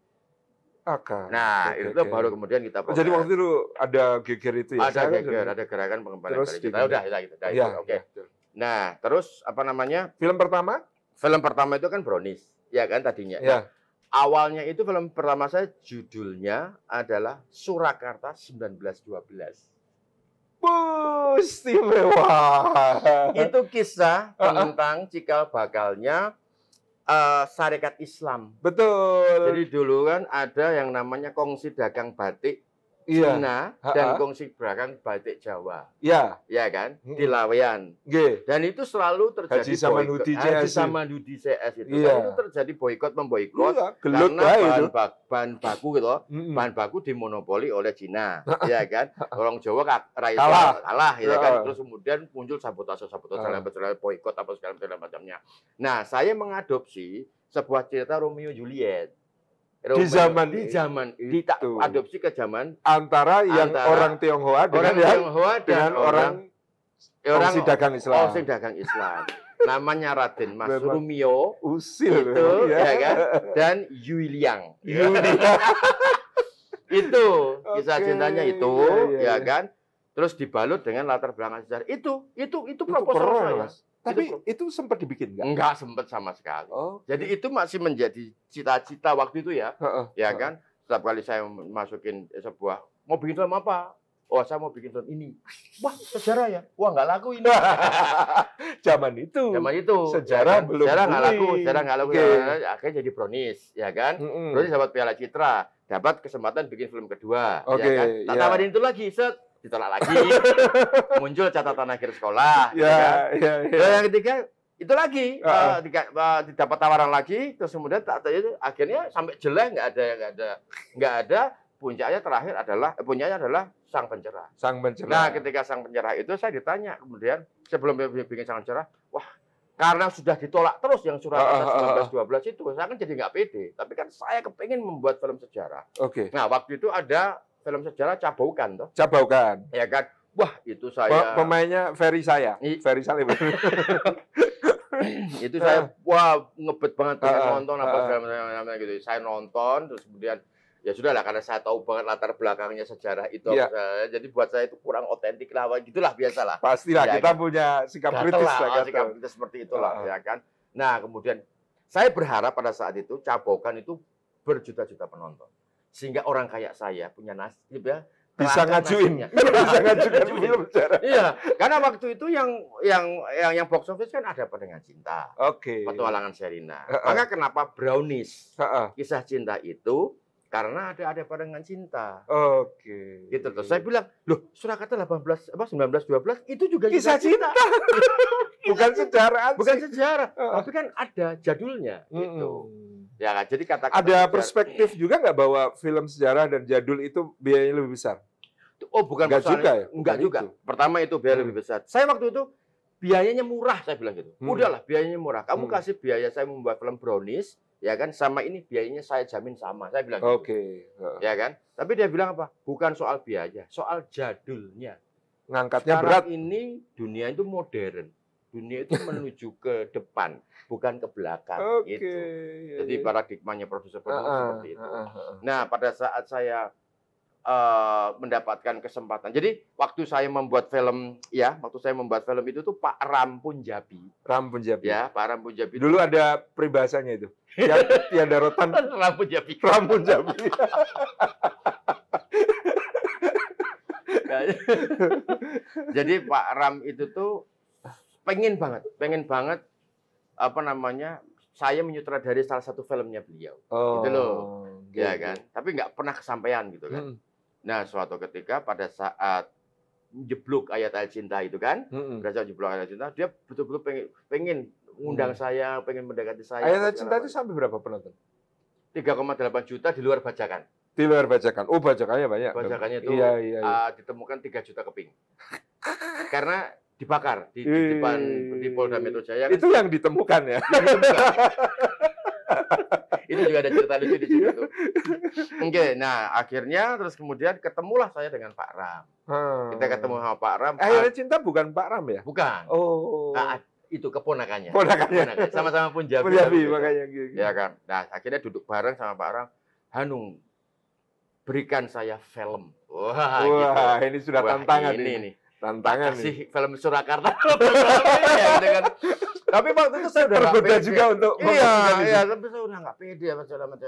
Aka. Nah, okay, itu okay. baru kemudian kita program. Oh, jadi waktu itu ada geger itu ya. Ada kan geger, ada gerakan pengembangan terus kita. Nah, udah, udah, gitu, udah, ya, oke. Okay. Ya. Nah, terus apa namanya? Film pertama? Film pertama itu kan Brownies, ya kan tadinya. Ya. Nah, awalnya itu film pertama saya judulnya adalah Surakarta 1912. Istimewa. Itu kisah ah, ah. tentang cikal bakalnya uh, eh, syarikat Islam. Betul. Jadi dulu kan ada yang namanya kongsi dagang batik iya. Cina ha dan kongsi belakang batik Jawa. Iya. Iya kan? Hmm. Di Lawian. Dan itu selalu terjadi Haji sama Nudi CS. Haji sama Nudi CS itu. Iya. Itu terjadi boykot memboikot iya, karena bahan, Bak, bahan baku gitu, Hmm. bahan baku dimonopoli oleh Cina. Iya kan? Orang Jawa rakyat kalah, kalah ya kan? Iya. Terus kemudian muncul sabotase sabotase sabotase -huh. boikot apa segala macamnya. Nah, saya mengadopsi sebuah cerita Romeo Juliet. Di zaman di zaman itu Dita adopsi ke zaman antara yang antara orang Tionghoa dengan orang Tionghoa dan dengan orang orang eh, si dagang Islam. Oh, dagang Islam. Namanya Raden Mas Memang Rumio Usil itu ya, ya kan dan Yuliang. Yuliang. *laughs* itu kisah okay. cintanya itu iya, iya, ya, ya, ya kan. Terus dibalut dengan latar belakang sejarah. Itu itu itu, itu proposal saya. Gitu, Tapi itu, itu sempat dibikin nggak? Nggak sempat sama sekali. Oh, Jadi itu masih menjadi cita-cita waktu itu ya, uh, uh, ya kan. Setiap kali saya masukin sebuah mau bikin film apa, oh saya mau bikin film ini. Wah sejarah ya, wah nggak laku ini. *laughs* Zaman itu. Zaman itu. Sejarah ya kan? belum. Sejarah nggak laku, sejarah nggak laku. Okay. Ya. Akhirnya jadi bronis, ya kan. Mm -hmm. Bronis dapat Piala Citra, dapat kesempatan bikin film kedua. Ya Oke. Okay, ya kan? Tanaman iya. yeah. itu lagi set ditolak lagi. *laughs* muncul catatan akhir sekolah. Ya, ya, kan? ya, ya. Dan yang ketiga itu lagi uh, uh, uh, didapat tawaran lagi terus kemudian tak itu akhirnya sampai jelek nggak ada nggak ada nggak ada puncaknya terakhir adalah eh, puncaknya adalah sang pencerah sang pencerah nah ketika sang pencerah itu saya ditanya kemudian sebelum bikin sang pencerah wah karena sudah ditolak terus yang surat uh, uh, uh, 1912 itu saya kan jadi nggak pede tapi kan saya kepingin membuat film sejarah oke okay. nah waktu itu ada film sejarah Cabaukan toh. Cabaukan. Ya kan? Wah, itu saya. Pemainnya Ferry saya. I... Ferry Salim. *laughs* itu saya eh. wah ngebet banget uh, nonton apa uh, namanya gitu. Saya nonton terus kemudian ya sudah lah karena saya tahu banget latar belakangnya sejarah itu yeah. Saya, jadi buat saya itu kurang otentik lah gitulah biasalah pastilah ya, kita kan? punya sikap gatel kritis lah, oh, gatel. sikap kritis seperti itulah uh. ya kan nah kemudian saya berharap pada saat itu cabokan itu berjuta-juta penonton sehingga orang kayak saya punya nasib ya bisa ngajuin *laughs* bisa ngajuin film iya karena waktu itu yang yang yang yang box office kan ada pendengar cinta oke okay. petualangan Serina uh -uh. maka kenapa brownies uh -uh. kisah cinta itu karena ada ada pandangan cinta. Oke. Okay. Gitu terus saya bilang, "Loh, Surakarta 18 apa 19, 12 itu juga kisah cinta." cinta. *laughs* Bukan sejarah. Bukan sejarah, uh -uh. tapi kan ada jadulnya gitu. Mm -hmm. Ya, jadi kata, -kata ada perspektif juga nggak bahwa film sejarah dan jadul itu biayanya lebih besar? Oh, bukan enggak juga ya? Enggak juga. Itu. Pertama itu biaya hmm. lebih besar. Saya waktu itu biayanya murah saya bilang gitu. Hmm. Udahlah biayanya murah. Kamu hmm. kasih biaya saya membuat film Brownies ya kan sama ini biayanya saya jamin sama saya bilang gitu. oke okay. ya kan tapi dia bilang apa bukan soal biaya soal jadulnya ngangkatnya Sekarang berat ini dunia itu modern dunia itu menuju ke depan bukan ke belakang okay, gitu. Iya, jadi iya. paradigmanya profesor Bernard uh, seperti itu uh, uh, nah pada saat saya uh, mendapatkan kesempatan jadi waktu saya membuat film ya waktu saya membuat film itu tuh Pak Ram Punjabi Ram Punjabi ya Pak Ram Punjabi dulu ada peribahasanya itu yang *laughs* tiada rotan Ram Punjabi Ram Punjabi *laughs* Jadi Pak Ram itu tuh pengen banget, pengen banget apa namanya saya menyutradari salah satu filmnya beliau. Oh, gitu loh. Gitu. Ya kan? Tapi nggak pernah kesampaian gitu kan. Hmm. Nah, suatu ketika pada saat jeblok ayat ayat cinta itu kan, hmm. berasal jeblok ayat cinta, dia betul-betul pengen pengen ngundang hmm. saya, pengen mendekati saya. Ayat ayat cinta itu sampai berapa penonton? 3,8 juta di luar bajakan. Di luar bajakan. Oh, bajakannya banyak. Bajakannya itu iya, iya, iya. Uh, ditemukan 3 juta keping. *laughs* Karena dibakar di, di depan di Polda Metro Jaya. Kan? Itu yang ditemukan ya. ini juga ada cerita lucu di situ. Oke, okay, nah akhirnya terus kemudian ketemulah saya dengan Pak Ram. Hmm. Kita ketemu sama Pak Ram. Eh, akhirnya ah. cinta bukan Pak Ram ya? Bukan. Oh. Nah, itu keponakannya. Keponakannya. Sama-sama pun Punjabi makanya gitu. Ya kan. Nah, akhirnya duduk bareng sama Pak Ram. Hanung, berikan saya film. Wah, Wah gitu. ini sudah Wah, tantangan ini. ini. Nih tantangan sih film Surakarta *laughs* iya, gitu kan. tapi waktu itu saya udah berbeda juga untuk iya iya tapi saya udah nggak pede apa segala macam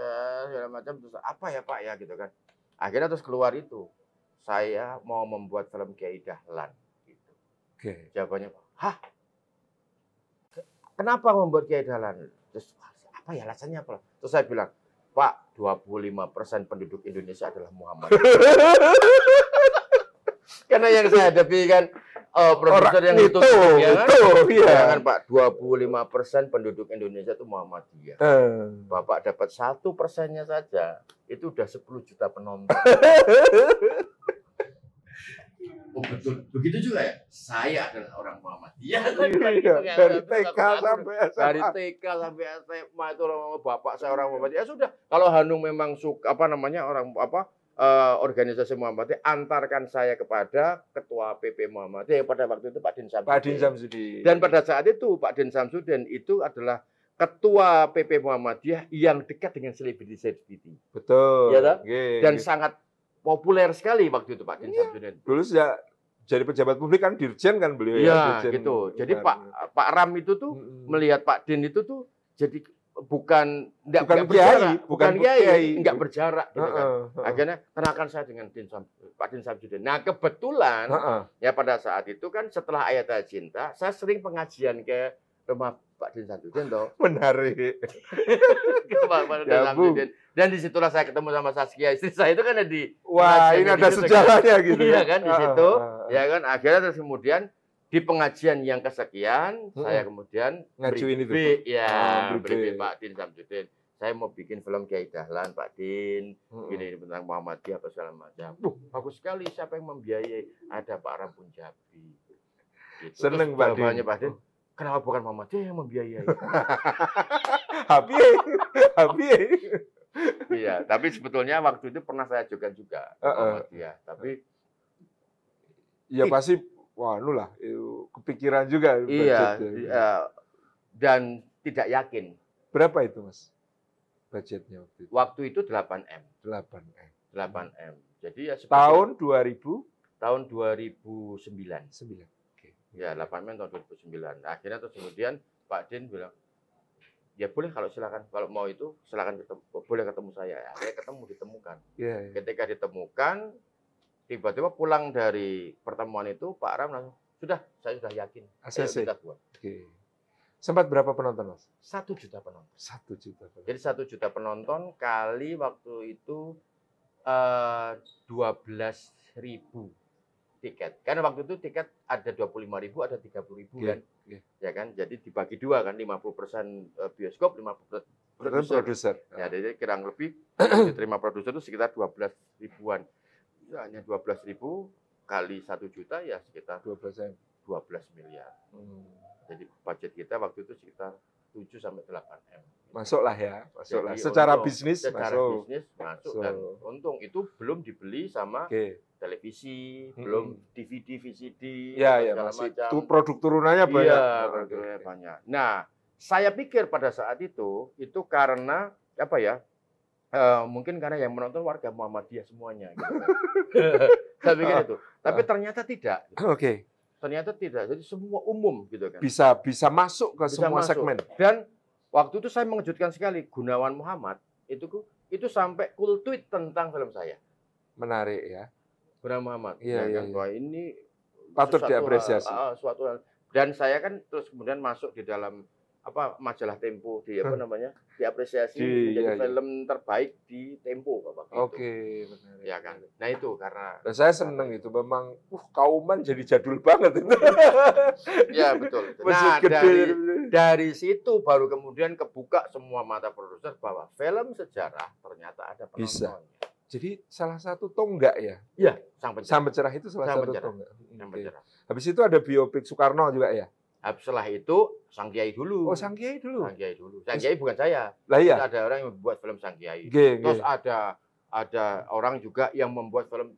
segala macam terus apa ya pak ya gitu kan akhirnya terus keluar itu saya mau membuat film Kiai Dahlan gitu. Okay. jawabannya hah kenapa membuat Kiai Dahlan terus apa ya alasannya apa terus saya bilang pak 25% penduduk Indonesia adalah Muhammad *laughs* Karena yang saya hadapi kan uh, eh, produser Orang yang itu, itu, kan, ya kan? itu iya. Jangan Pak, 25 persen penduduk Indonesia itu Muhammadiyah. Hmm. Bapak dapat satu persennya saja, itu udah 10 juta penonton. *laughs* oh betul, begitu juga ya. Saya adalah orang Muhammadiyah. Iya, iya, iya. iya. dari TK sampai SMA. Dari TK sampai SMA itu orang bapak saya orang Muhammadiyah. Ya sudah, kalau Hanung memang suka apa namanya orang apa Eh, organisasi Muhammadiyah antarkan saya kepada ketua PP Muhammadiyah eh, yang pada waktu itu Pak Din Samsudin. Pak Din Samsudin. Dan pada saat itu Pak Din Samsudin itu adalah ketua PP Muhammadiyah yang dekat dengan selebriti-selebriti. Betul. Ya, yeah, Dan yeah. sangat populer sekali waktu itu Pak Din yeah. Samsudin. Dulu sejak jadi pejabat publik kan dirjen kan beliau ya, ya Iya, gitu. Jadi kan. Pak Pak Ram itu tuh hmm. melihat Pak Din itu tuh jadi bukan tidak bukan berjarak, bukan kiai, enggak gitu. berjarak gitu Uh, uh, Kan. Akhirnya kenalkan saya dengan Din Sam, Pak Din Samjudin. Nah, kebetulan uh, uh. ya pada saat itu kan setelah ayat ayat cinta, saya sering pengajian ke rumah Pak Din Samjudin toh. *laughs* Menarik. ke Pak Din Samjudin. Dan disitulah saya ketemu sama Saskia istri saya itu kan ada di Wah, ini ada sejarahnya gitu. Iya ya. kan di situ. uh, Ya kan akhirnya terus kemudian di pengajian yang kesekian hmm. saya kemudian ngajuin itu ya ah, beri Pak Din Samsudin saya mau bikin film Kiai Dahlan Pak Din hmm. ini tentang Muhammadiyah atau segala macam uh, bagus sekali siapa yang membiayai ada Pak Rampun Jabi gitu. seneng Pak Din. Pak Din kenapa bukan Muhammadiyah yang membiayai *laughs* Habis, habis. iya tapi sebetulnya waktu itu pernah saya ajukan juga uh -uh. Muhammadiyah tapi ya pasti wah lu lah kepikiran juga iya, budgetnya. Iya, dan tidak yakin. Berapa itu mas? Budgetnya waktu itu? Waktu itu 8 m. 8 m. 8 m. Jadi ya tahun 2000 tahun 2009. 9. Okay. Ya 8 m tahun 2009. Nah, akhirnya terus kemudian Pak Din bilang ya boleh kalau silakan kalau mau itu silakan ketemu boleh ketemu saya akhirnya ketemu ditemukan yeah, yeah. ketika ditemukan tiba-tiba pulang dari pertemuan itu Pak Ram langsung sudah saya sudah yakin ACC. kita buat. Oke. Sempat berapa penonton mas? Satu juta penonton. Satu juta. Penonton. Jadi satu juta penonton kali waktu itu eh, dua belas ribu tiket. Karena waktu itu tiket ada dua puluh lima ribu, ada tiga puluh ribu yeah, kan, iya. ya kan. Jadi dibagi dua kan, lima puluh persen eh, bioskop, lima puluh persen produser. Ya, jadi kurang lebih *clears throat* diterima produser itu sekitar dua belas ribuan itu hanya 12 ribu kali satu juta ya sekitar 12 M. 12 miliar. Hmm. Jadi budget kita waktu itu sekitar 7 sampai 8 M. Masuklah ya, masuklah. Jadi, secara untung, bisnis secara masuk. bisnis masuk masuk dan untung itu belum dibeli sama okay. televisi, hmm. belum DVD VCD ya, ya, masih macam. Itu produk turunannya iya, banyak. produk turunannya banyak. Nah, saya pikir pada saat itu itu karena apa ya? Uh, mungkin karena yang menonton warga Muhammadiyah semuanya. Gitu. Kan. *laughs* Saya pikir itu. Tapi ah. ternyata tidak. Gitu. Oke. Okay. Ternyata tidak. Jadi semua umum gitu kan. Bisa bisa masuk ke bisa semua masuk. segmen. Dan waktu itu saya mengejutkan sekali Gunawan Muhammad itu itu sampai cool tweet tentang film saya. Menarik ya. Gunawan Muhammad. Iya, ya, iya, kan iya. ini patut diapresiasi. Hal, ah, suatu hal. Dan saya kan terus kemudian masuk di dalam apa majalah Tempo di apa namanya diapresiasi di, menjadi iya, iya, film terbaik di Tempo bapak gitu. Oke benar. Ya kan. Nah itu karena. Dan saya seneng itu memang uh kauman jadi jadul banget itu. *laughs* ya betul. *laughs* Nah dari dari situ baru kemudian kebuka semua mata produser bahwa film sejarah ternyata ada penonton. Bisa. Jadi salah satu tonggak ya? Iya, sang pencerah. itu salah sang satu pencerah. tonggak. Sang pencerah. Habis itu ada biopik Soekarno juga ya? habis setelah itu Sang Kiai dulu. Oh, Sang Kiai dulu. Sang Kiai dulu. Sang Kiai bukan saya. Lah iya. ada orang yang membuat film Sang Kiai. Gye, Terus gye. ada ada orang juga yang membuat film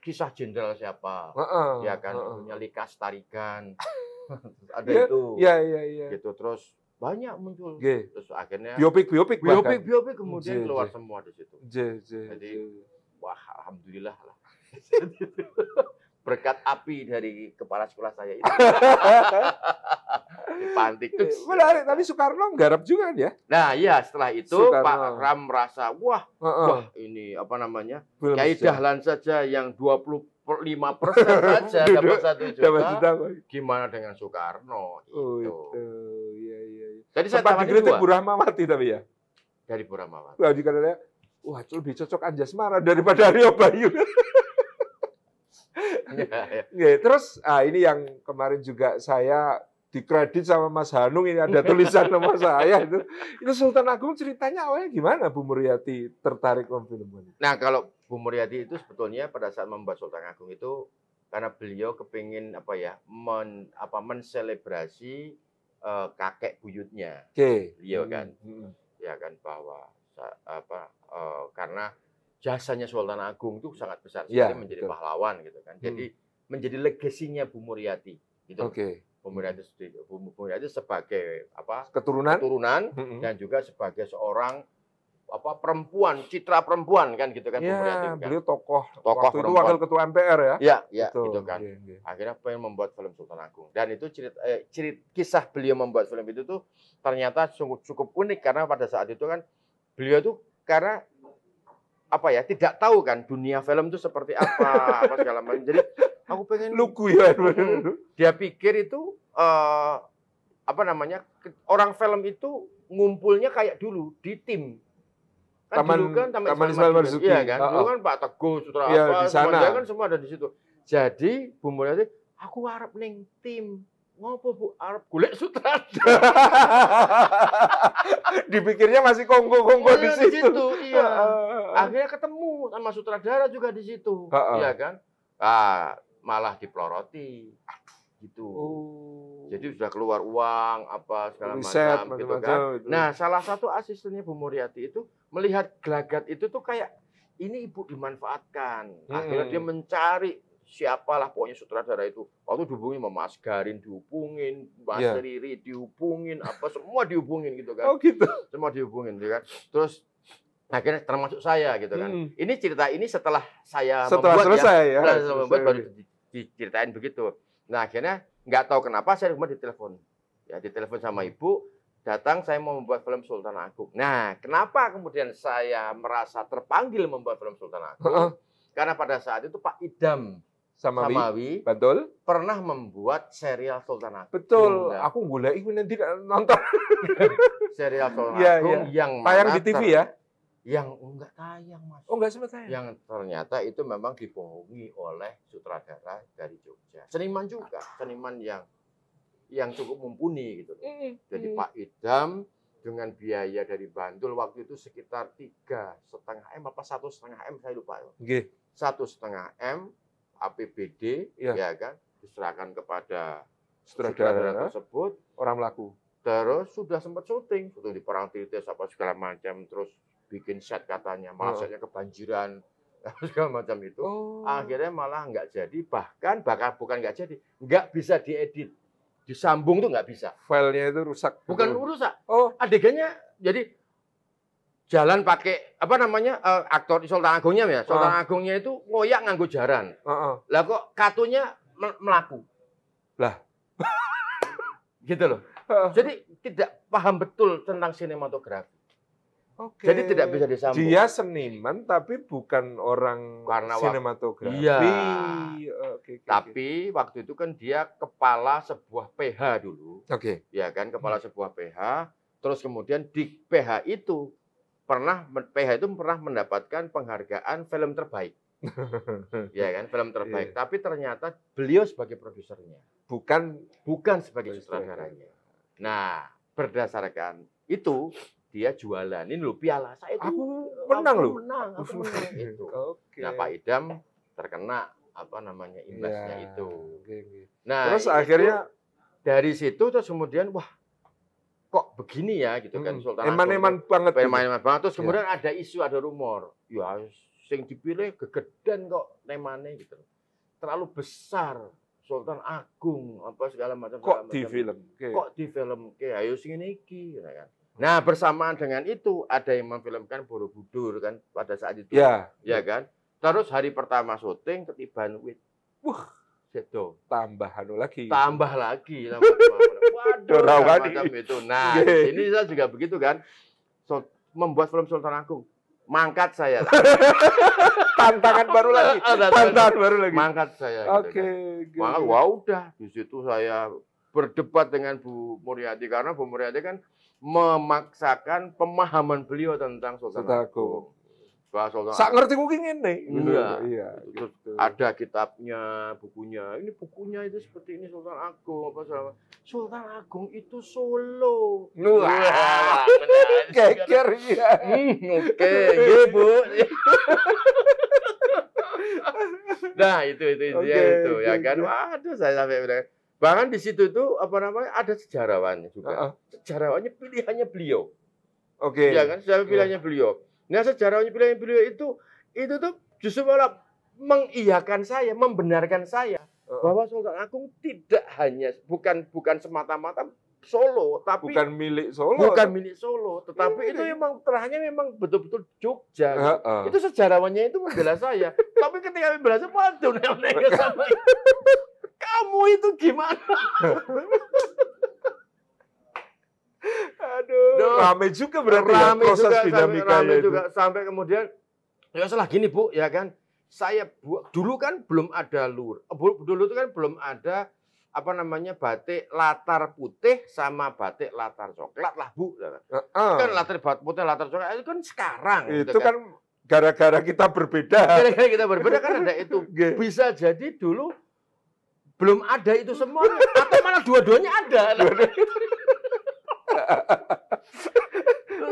kisah jenderal siapa. Uh -uh, ya kan uh -uh. punya Likas Tarigan. *laughs* ada yeah, itu. Iya, yeah, iya, yeah, iya. Yeah. Gitu terus banyak muncul. Gye. Terus akhirnya biopik biopik biopik biopik kemudian gye, keluar gye. semua di situ. Gye, gye, Jadi wah alhamdulillah lah. *laughs* berkat api dari kepala sekolah saya itu. *laughs* Dipantik. Eh, menarik, tapi Soekarno garap juga kan ya? Nah iya, setelah itu Soekarno. Pak Ram merasa, wah, uh -uh. wah ini apa namanya, Belum Kiai Dahlan saja yang 25 persen *laughs* saja dapat satu juta, dapat juta gimana dengan Soekarno? Oh, gitu. itu. itu. Ya, ya, ya. Jadi saya Tempat dikritik Bu mati tapi ya? Dari Bu Rahmawati. Wah, jika ada, wah lebih cocok Anjasmara daripada Rio Bayu. *laughs* yeah, *laughs* terus ah ini yang kemarin juga saya dikredit sama Mas Hanung ini ada *laughs* tulisan nama saya itu itu Sultan Agung ceritanya awalnya gimana Bu Muriati tertarik film ini? Nah kalau Bu Muriati itu sebetulnya pada saat membuat Sultan Agung itu karena beliau kepingin apa ya men apa menselebrasi uh, kakek buyutnya, okay. Iya beliau kan, hmm. ya kan bahwa apa uh, karena jasanya Sultan Agung itu sangat besar sehingga ya, menjadi betul. pahlawan gitu kan. Jadi hmm. menjadi legasinya Bu Muryati gitu. Oke. Okay. Bu Muryati hmm. Bu Muryati sebagai apa? keturunan keturunan hmm. dan juga sebagai seorang apa perempuan, citra perempuan kan gitu kan ya, Bu Muryati kan. beliau tokoh tokoh waktu itu wakil ketua MPR ya. Iya, iya gitu. gitu kan. Yeah, yeah. Akhirnya pengen membuat film Sultan Agung. Dan itu cerita eh, cerit, kisah beliau membuat film itu tuh ternyata sungguh cukup unik karena pada saat itu kan beliau tuh karena apa ya tidak tahu kan dunia film itu seperti apa *laughs* apa segala macam jadi aku pengen lugu ya *laughs* dia pikir itu uh, apa namanya orang film itu ngumpulnya kayak dulu di tim kan Taman, dulu kan Taman, Taman Ismail Marzuki iya kan oh, oh. dulu kan Pak Teguh sutra ya, apa di sana. Semua, kan semua ada di situ jadi bumbunya Mulyati aku harap neng tim ngopo bu Arab kulit sutradara *laughs* dipikirnya masih Kongo Kongo iya, di situ, di situ iya. akhirnya ketemu sama sutradara juga di situ iya kan ah malah diploroti gitu oh. jadi sudah keluar uang apa segala Riset, macam gitu kan itu. nah salah satu asistennya Bu Muryati itu melihat gelagat itu tuh kayak ini ibu dimanfaatkan akhirnya hmm. dia mencari siapalah pokoknya sutradara itu. Waktu dihubungin sama Mas Garin dihubungin, Mas yeah. Riri dihubungin, apa semua dihubungin gitu kan. Oh gitu. Semua dihubungin gitu kan. Terus akhirnya termasuk saya gitu kan. Hmm. Ini cerita ini setelah saya setelah membuat ya. selesai, ya. ya. Setelah selesai membuat baru diceritain begitu. Nah akhirnya nggak tahu kenapa saya rumah ditelepon. Ya ditelepon sama hmm. ibu, datang saya mau membuat film Sultan Agung. Nah, kenapa kemudian saya merasa terpanggil membuat film Sultan Agung? Karena pada saat itu Pak Idam Samawi, Samawi betul pernah membuat serial Sultan Agung. Betul, Bunda. aku mulai ini nanti nonton *laughs* serial Sultan ya, Agung ya. yang tayang di TV ya. Yang oh, enggak tayang, Mas. Oh, enggak sempat tayang. Yang ternyata itu memang dibohongi oleh sutradara dari Jogja. Seniman juga, seniman yang yang cukup mumpuni gitu. Mm, Jadi Pak Idam dengan biaya dari Bantul waktu itu sekitar tiga setengah m apa satu setengah m saya lupa. Satu setengah m APBD ya, ya kan diserahkan kepada sutradara tersebut orang laku terus sudah sempat syuting syuting di perang titis apa segala macam terus bikin set katanya malah oh. setnya kebanjiran *laughs* segala macam itu oh. akhirnya malah nggak jadi bahkan bahkan bukan nggak jadi nggak bisa diedit disambung tuh nggak bisa filenya itu rusak bukan rusak oh adegannya jadi jalan pakai apa namanya uh, aktor Sultan Agungnya ya. Sultan uh. Agungnya itu ngoyak nganggo jaran. Uh -uh. Lah kok katunya melaku. Lah. *laughs* gitu loh. Uh. Jadi tidak paham betul tentang sinematografi. Okay. Jadi tidak bisa disambung. Dia seniman tapi bukan orang Karena sinematografi. Iya. Okay, okay, tapi okay. waktu itu kan dia kepala sebuah PH dulu. Oke. Okay. Ya kan kepala hmm. sebuah PH. Terus kemudian di PH itu pernah PH itu pernah mendapatkan penghargaan film terbaik. *laughs* ya kan, film terbaik. Yeah. Tapi ternyata beliau sebagai produsernya, bukan bukan sebagai sutradaranya. Nah, berdasarkan itu dia jualan ini loh piala saya itu aku menang loh menang, aku menang itu. Okay. Nah, Pak Idam terkena apa namanya imbasnya yeah. itu. Nah, terus itu, akhirnya dari situ terus kemudian wah begini ya gitu kan hmm. Sultan Eman-eman ya. banget. Gitu. Eman-eman banget. Terus ya. kemudian ya. ada isu, ada rumor. Ya sing dipilih gegedan kok temane gitu. Terlalu besar Sultan Agung apa segala macam. Kok segala di macam. film? Okay. Kok di film? Oke, ayo sing ini iki gitu kan. Nah, bersamaan dengan itu ada yang memfilmkan Borobudur kan pada saat itu. Ya, ya, ya. kan? Terus hari pertama syuting ketiban wit. Wah, sedo. Tambah anu lagi. Tambah lagi. Tambah, *laughs* Waduh, nah, macam itu. Nah, yeah. ini saya juga begitu kan. So, membuat film Sultan Agung. Mangkat saya. *laughs* Tantangan baru lagi. *laughs* Tantangan baru lagi. Mangkat saya. Gitu Oke. Okay, gitu, udah. Di situ saya berdebat dengan Bu Muryadi. Karena Bu Muryadi kan memaksakan pemahaman beliau tentang Sultan, Agung bahas soal sak ngerti ku ngene gitu. Iya. iya, iya gitu. Ada kitabnya, bukunya. Ini bukunya itu seperti ini Sultan Agung apa segala. Sultan Agung itu Solo. Wah, keker ya. Oke, ya Bu. *laughs* nah itu itu itu okay, ya itu okay, ya kan waduh saya sampai bilang bahkan di situ itu apa namanya ada sejarawannya juga uh -uh. sejarawannya pilihannya beliau oke okay. ya kan saya pilihannya yeah. beliau Nah sejarahnya pilihan beliau itu itu tuh justru malah mengiyakan saya, membenarkan saya bahwa Sultan Agung tidak hanya bukan bukan semata-mata Solo, tapi bukan milik Solo. Bukan milik Solo, tetapi ini. Iya, iya, itu iya. memang terahnya memang betul-betul Jogja. Uh, uh. Itu sejarawannya itu membela saya. *laughs* tapi ketika membela saya, waduh, *laughs* sama kamu itu gimana? *laughs* aduh. Rame juga berarti ya rame ya, proses juga, dinamikanya sampai, rame itu. juga sampai kemudian ya salah gini Bu, ya kan. Saya bu, dulu kan belum ada lur. Eh, dulu itu kan belum ada apa namanya batik latar putih sama batik latar coklat lah bu uh, uh. kan latar putih latar coklat itu kan sekarang gitu itu kan, kan gara-gara kita berbeda gara-gara kita berbeda kan ada itu *laughs* bisa jadi dulu belum ada itu semua atau malah dua-duanya ada dua *laughs* nah,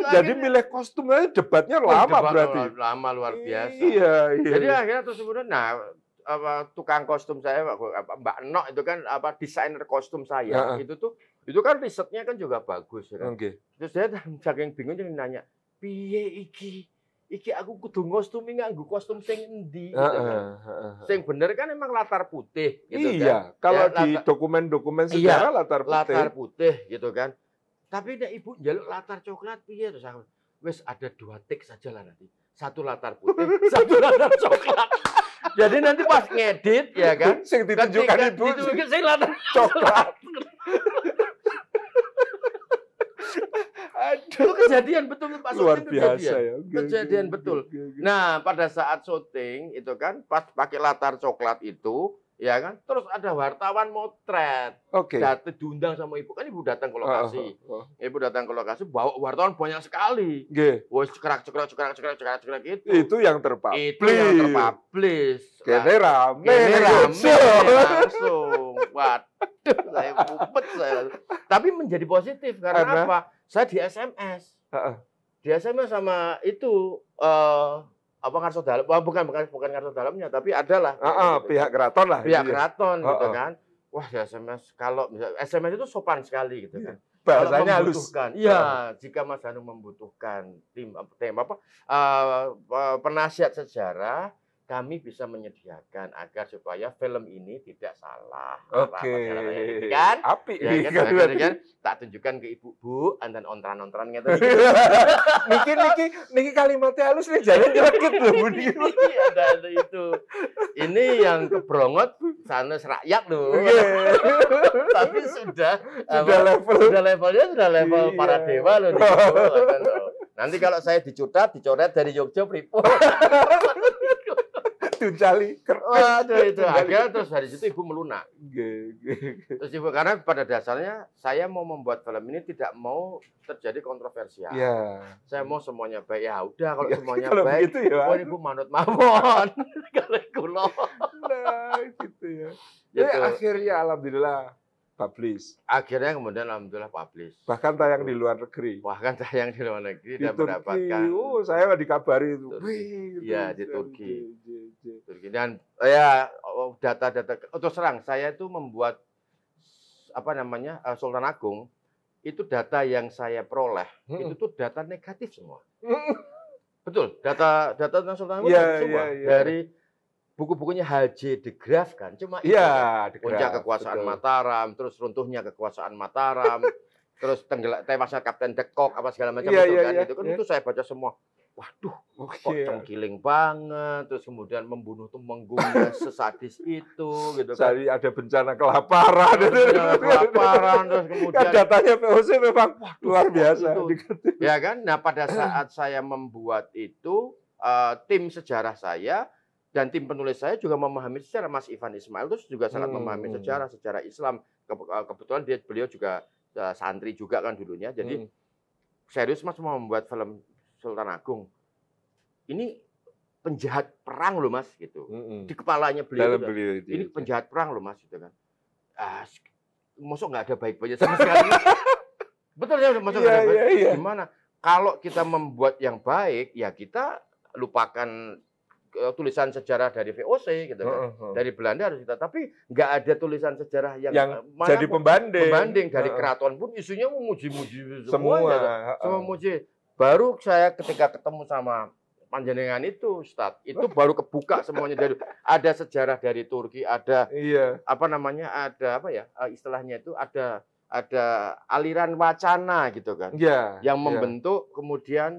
jadi milih kostumnya debatnya oh, lama debat berarti. Lama luar iya, biasa. Iya, iya. Jadi akhirnya terus kemudian nah apa tukang kostum saya Mbak Nok itu kan apa desainer kostum saya itu tuh itu kan risetnya kan juga bagus ya. kan. Okay. Terus saya *laughs* saking bingung jadi nanya, "Piye iki?" iki aku kudu ngostumi nganggo kostum sing endi gitu kan. Sing bener kan emang latar putih gitu iya, kan. Iya, kalau ya, di dokumen-dokumen iya, sejarah iya, latar putih. Latar putih gitu kan. Tapi nek ibu jaluk latar coklat piye terus, aku Wes ada dua tik saja lah nanti. Satu latar putih, *laughs* satu latar coklat. Jadi nanti pas ngedit ya kan, sing ditunjukkan ibu ditunjukkan sing latar *laughs* coklat. Aduh. Itu kejadian betul Pak Luar biasa ya. kejadian betul. nah, pada saat syuting itu kan pas pakai latar coklat itu ya kan? Terus ada wartawan motret, okay. datang diundang sama ibu kan ibu datang ke lokasi, uh, uh, uh. ibu datang ke lokasi bawa wartawan banyak sekali, yeah. wes cekrak cekrak cekrak cekrak cekrak itu. Itu yang terpublis. Itu yang terpublis. Kene rame, kene rame langsung. *laughs* Waduh, saya cepet saya. Tapi menjadi positif karena Ada? apa? Saya di SMS. Uh -uh. Di SMS sama itu uh, apa karso dalam wah bukan bukan bukan karso dalamnya tapi adalah uh, uh, gitu. pihak keraton lah pihak iya. keraton uh, gitu kan wah ya SMS kalau misal SMS itu sopan sekali gitu iya. kan bahasanya halus iya jika Mas Hanung membutuhkan tim tim apa uh, penasihat sejarah kami bisa menyediakan agar supaya film ini tidak salah. Oke. Okay. Gitu kan? Api. Ya, kan? *laughs* Api. kan? Tak tunjukkan ke ibu bu, dan ontran-ontran gitu. *laughs* niki niki niki kalimatnya halus nih jangan jelekit loh Budi. ada itu. Ini yang kebrongot sana rakyat loh. Okay. *laughs* Tapi sudah sudah apa, level sudah levelnya sudah level iya. para dewa loh. Kan, Nanti kalau saya dicutat, dicoret dari Yogyakarta, Dunjali. Waduh itu. Akhirnya terus dari situ ibu melunak. terus ibu karena pada dasarnya saya mau membuat film ini tidak mau terjadi kontroversial. Ya. Saya mau semuanya baik. Ya udah kalau ya, semuanya kalau baik. itu ya, oh, ibu manut mawon. *laughs* kalau kulo. Nah, gitu ya. Gitu. Jadi gitu. akhirnya alhamdulillah publish. Akhirnya kemudian alhamdulillah publish. Bahkan tayang di luar negeri. Bahkan tayang di luar negeri di dan Turki. mendapatkan. Oh, saya dikabari itu. Iya, gitu. di Turki. Turki dan oh ya oh, data-data terus serang saya itu membuat apa namanya eh, Sultan Agung itu data yang saya peroleh hmm. itu tuh data negatif semua. Hmm. Betul, data data tentang Sultan Agung yeah, semua yeah, yeah. dari buku-bukunya H.J. de Graaf kan cuma itu kan? puncak kekuasaan betul. Mataram terus runtuhnya kekuasaan Mataram *laughs* terus tenggelam tewasnya Kapten Dekok apa segala macam yeah, itu yeah, kan yeah, itu kan yeah. itu saya baca semua waduh okay. kok iya. cengkiling banget terus kemudian membunuh menggugah sesadis itu gitu kan Jadi ada bencana kelaparan bencana kelaparan terus kan kemudian ya, datanya POC memang wah, luar biasa itu. ya kan nah pada saat saya membuat itu uh, tim sejarah saya dan tim penulis saya juga memahami secara Mas Ivan Ismail itu juga sangat hmm. memahami secara secara Islam e, kebetulan dia beliau juga e, santri juga kan dulunya jadi hmm. serius Mas mau membuat film Sultan Agung ini penjahat perang loh Mas gitu hmm. di kepalanya beliau, Dalam beliau itu, ini iya. penjahat perang loh Mas gitu kan ah masuk nggak ada baik-baiknya sama sekali *laughs* betul ya masuk nggak yeah, ada baik yeah, yeah. gimana kalau kita membuat yang baik ya kita lupakan Eh, tulisan sejarah dari VOC gitu kan. Uh, uh, uh. Dari Belanda harus kita tapi nggak ada tulisan sejarah yang, yang eh, mana jadi pembanding. Pembanding dari uh, uh. keraton pun isunya memuji-muji semua. Semua. Kan? Semua muji. Baru saya ketika ketemu sama panjenengan itu, Ustaz, itu baru kebuka semuanya dari ada sejarah dari Turki, ada iya. apa namanya? ada apa ya? Eh, istilahnya itu ada ada aliran wacana gitu kan. Yeah, yang iya. membentuk yeah. kemudian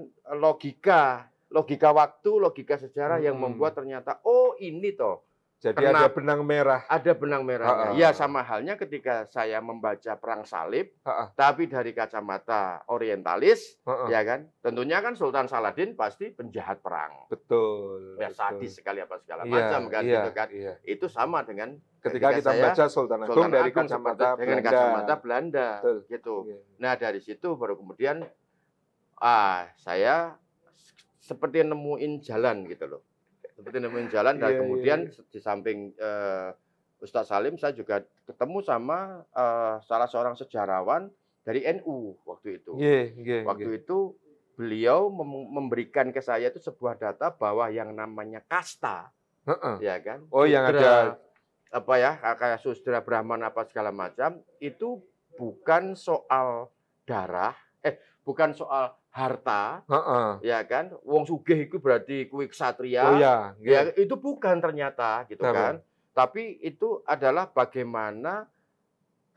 logika logika waktu, logika sejarah hmm. yang membuat ternyata oh ini toh. Jadi ada benang merah. Ada benang merahnya. Ha, ha, Ya sama halnya ketika saya membaca perang salib, ha, ha. tapi dari kacamata orientalis, ha, ha. ya kan? Tentunya kan Sultan Saladin pasti penjahat perang. Betul. Ya sadis betul. sekali apa segala ya, macam kan ya, gitu kan. Ya. Itu sama dengan ketika, ketika kita saya, baca Sultan Agung Sultan dari Agung, kacamata Belanda. kacamata Belanda betul. gitu. Ya. Nah, dari situ baru kemudian ah saya seperti nemuin jalan gitu loh. Seperti nemuin jalan dan yeah, iya, kemudian yeah. di samping uh, Ustadz Salim saya juga ketemu sama uh, salah seorang sejarawan dari NU waktu itu. Yeah, yeah, waktu iya. itu beliau memberikan ke saya itu sebuah data bahwa yang namanya kasta uh-uh. ya kan. Oh, Sudra, yang ada apa ya kayak sutra brahman apa segala macam itu bukan soal darah eh bukan soal harta, uh -uh. ya kan, wong sugih itu berarti kuwi ksatria. Oh iya, ya itu bukan ternyata gitu Kenapa? kan. Tapi itu adalah bagaimana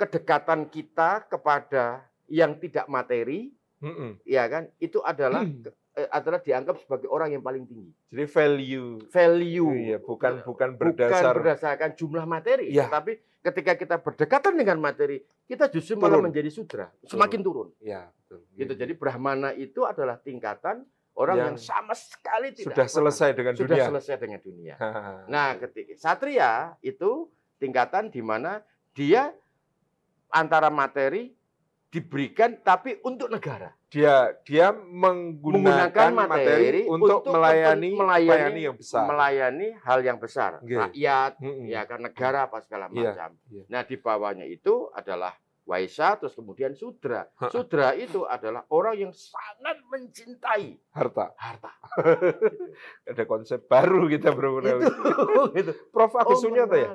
kedekatan kita kepada yang tidak materi, mm -mm. ya kan, itu adalah mm. adalah dianggap sebagai orang yang paling tinggi. Jadi value, value, iya, bukan iya. bukan berdasar bukan berdasarkan jumlah materi, yeah. Iya. tapi ketika kita berdekatan dengan materi, kita justru turun. malah menjadi sudra, semakin turun. Ya, betul. Iya, gitu. Iya. Jadi Brahmana itu adalah tingkatan orang yang, yang sama sekali tidak sudah selesai dengan sudah dunia. Sudah selesai dengan dunia. *laughs* nah, ketika satria itu tingkatan di mana dia antara materi diberikan tapi untuk negara. Dia dia menggunakan, menggunakan materi, materi untuk, untuk melayani, melayani melayani yang besar. Melayani hal yang besar, okay. rakyat, mm -hmm. ya kan negara apa segala iya, macam. Yeah. Nah, di bawahnya itu adalah Waisa terus kemudian Sudra. Sudra itu adalah orang yang sangat mencintai harta. Harta. *laughs* Ada konsep baru kita bro. Itu, *laughs* Prof Agus oh, Sunyata ya?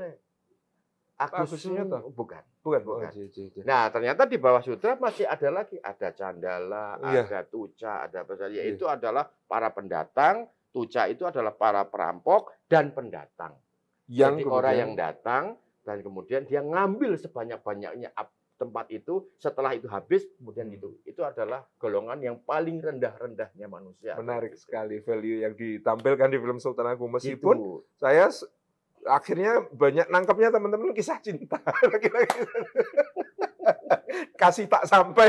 Agus, Agus Bukan. Bukan, bukan. Oh, iya, iya, iya. Nah, ternyata di bawah sutra masih ada lagi. Ada Candala, yeah. ada Tuca, ada apa saja. Yeah. Itu adalah para pendatang. Tuca itu adalah para perampok dan pendatang. Yang Jadi kemudian, orang yang datang dan kemudian dia ngambil sebanyak-banyaknya tempat itu setelah itu habis kemudian hmm. itu itu adalah golongan yang paling rendah-rendahnya manusia. Menarik sekali value yang ditampilkan di film Sultan Agung meskipun itu. saya akhirnya banyak nangkepnya teman-teman kisah cinta. *laughs* Kasih tak sampai.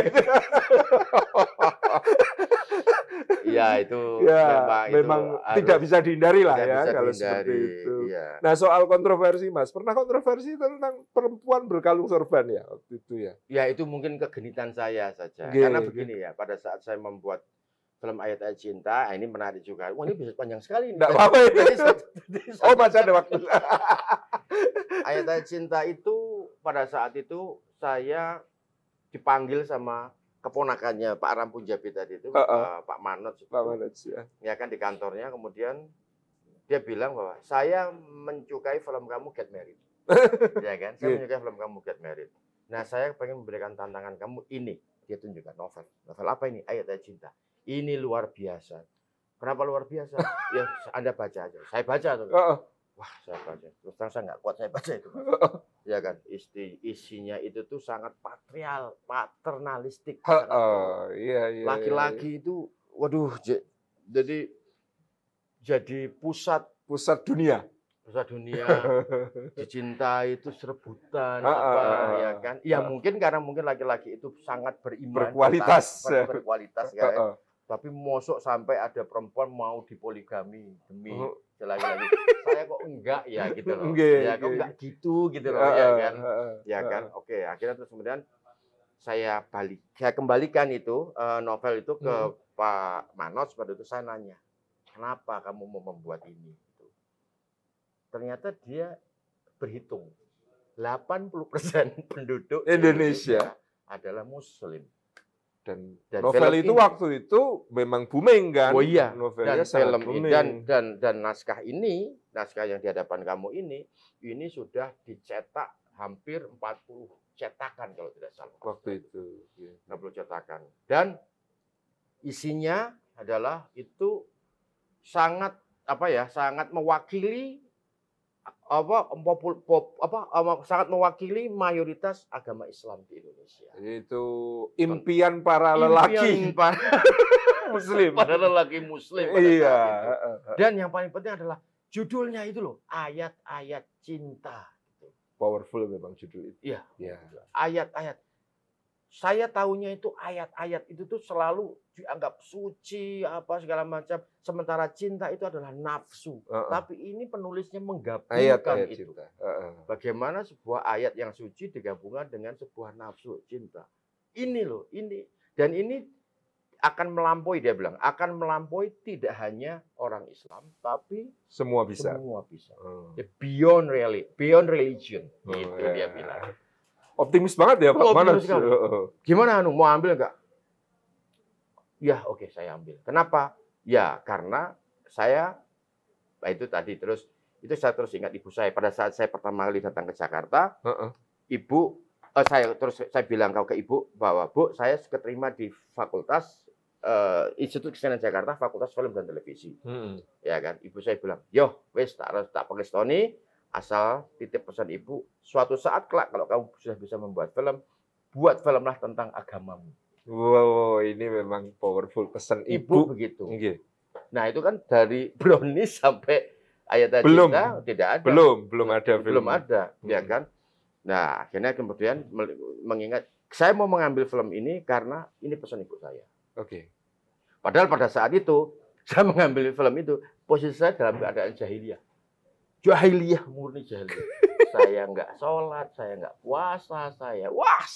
Iya itu ya, memang, memang itu tidak bisa dihindari lah ya kalau dihindari, seperti itu. Ya. Nah soal kontroversi mas, pernah kontroversi tentang perempuan berkalung sorban ya waktu itu ya? Ya itu mungkin kegenitan saya saja. Gini, Karena begini ya, pada saat saya membuat dalam ayat-ayat cinta. Nah, ini menarik juga. Wah, ini bisa panjang sekali. Tidak apa-apa ya. *laughs* oh, masih ada waktu. ayat-ayat *laughs* cinta itu pada saat itu saya dipanggil sama keponakannya Pak Aram Punjabi tadi itu, uh -uh. Pak Manot. Pak Manot, ya. Ya kan di kantornya. Kemudian dia bilang bahwa saya mencukai film kamu Get Married. *laughs* ya kan? Saya yeah. mencukai film kamu Get Married. Nah, saya pengen memberikan tantangan kamu ini. Dia tunjukkan novel. Novel apa ini? Ayat-ayat cinta. Ini luar biasa. Kenapa luar biasa? *laughs* ya Anda baca aja. Saya baca tuh. Wah, saya baca. Terus terang saya nggak kuat saya baca itu. ya kan? Isti, isinya itu tuh sangat patrial, paternalistik. Iya, iya, laki-laki uh, uh, yeah, yeah, itu, waduh, jadi jadi pusat pusat dunia pusat dunia *laughs* dicintai itu serebutan ah, apa ah, ya kan ya ah, mungkin karena mungkin laki-laki itu sangat beriman berkualitas tentang, berkualitas ya tapi mosok sampai ada perempuan mau dipoligami demi oh. lagi *laughs* Saya kok enggak ya gitu loh. Okay, ya okay. kok enggak gitu gitu loh uh, ya kan. Uh, uh, ya kan. Oke, akhirnya terus kemudian saya balik. Saya kembalikan itu uh, novel itu ke hmm. Pak Manos pada itu saya nanya, "Kenapa kamu mau membuat ini?" Gitu. Ternyata dia berhitung 80% *laughs* penduduk Indonesia, Indonesia adalah muslim dan dan novel film itu ini. waktu itu memang booming kan oh iya Novelnya dan film ini dan dan dan naskah ini naskah yang di hadapan kamu ini ini sudah dicetak hampir 40 cetakan kalau tidak salah waktu itu 60 iya. cetakan dan isinya adalah itu sangat apa ya sangat mewakili apa popul, pop, apa sangat mewakili mayoritas agama Islam di Indonesia. Itu impian para lelaki para *laughs* muslim. *laughs* Para lelaki muslim pada Iya. Dan yang paling penting adalah judulnya itu loh, ayat-ayat cinta Powerful memang judul itu. Iya. Ya. Ayat-ayat saya tahunya itu ayat-ayat itu tuh selalu dianggap suci apa segala macam sementara cinta itu adalah nafsu uh -uh. tapi ini penulisnya menggabungkan ayat, ayat itu cinta. Uh -uh. bagaimana sebuah ayat yang suci digabungkan dengan sebuah nafsu cinta ini loh ini dan ini akan melampaui dia bilang akan melampaui tidak hanya orang Islam tapi semua bisa semua bisa hmm. Ya, beyond really beyond religion oh, itu yeah. dia bilang Optimis banget ya Pak Manas. Gimana Anu, mau ambil enggak? Ya oke okay, saya ambil. Kenapa? Ya karena saya, nah, itu tadi terus, itu saya terus ingat ibu saya. Pada saat saya pertama kali datang ke Jakarta, uh -uh. ibu, uh, saya terus saya bilang kau ke ibu bahwa bu saya keterima di fakultas uh, Institut Kesenian Jakarta Fakultas Film dan Televisi. Hmm. Ya kan, ibu saya bilang, "Yo, wis tak harus tak pengestoni, Asal titip pesan ibu, suatu saat kelak kalau kamu sudah bisa membuat film, buat filmlah tentang agamamu. Wow, ini memang powerful pesan ibu, ibu begitu. Okay. Nah itu kan dari *laughs* brownies sampai ayat tadi. belum, cinta, tidak ada. Belum, belum ada. Film. Belum ada, hmm. ya kan? Nah akhirnya kemudian mengingat saya mau mengambil film ini karena ini pesan ibu saya. Oke. Okay. Padahal pada saat itu *laughs* saya mengambil film itu posisi saya dalam keadaan jahiliyah jahiliyah murni jahiliyah. *laughs* saya nggak sholat, saya nggak puasa, saya was.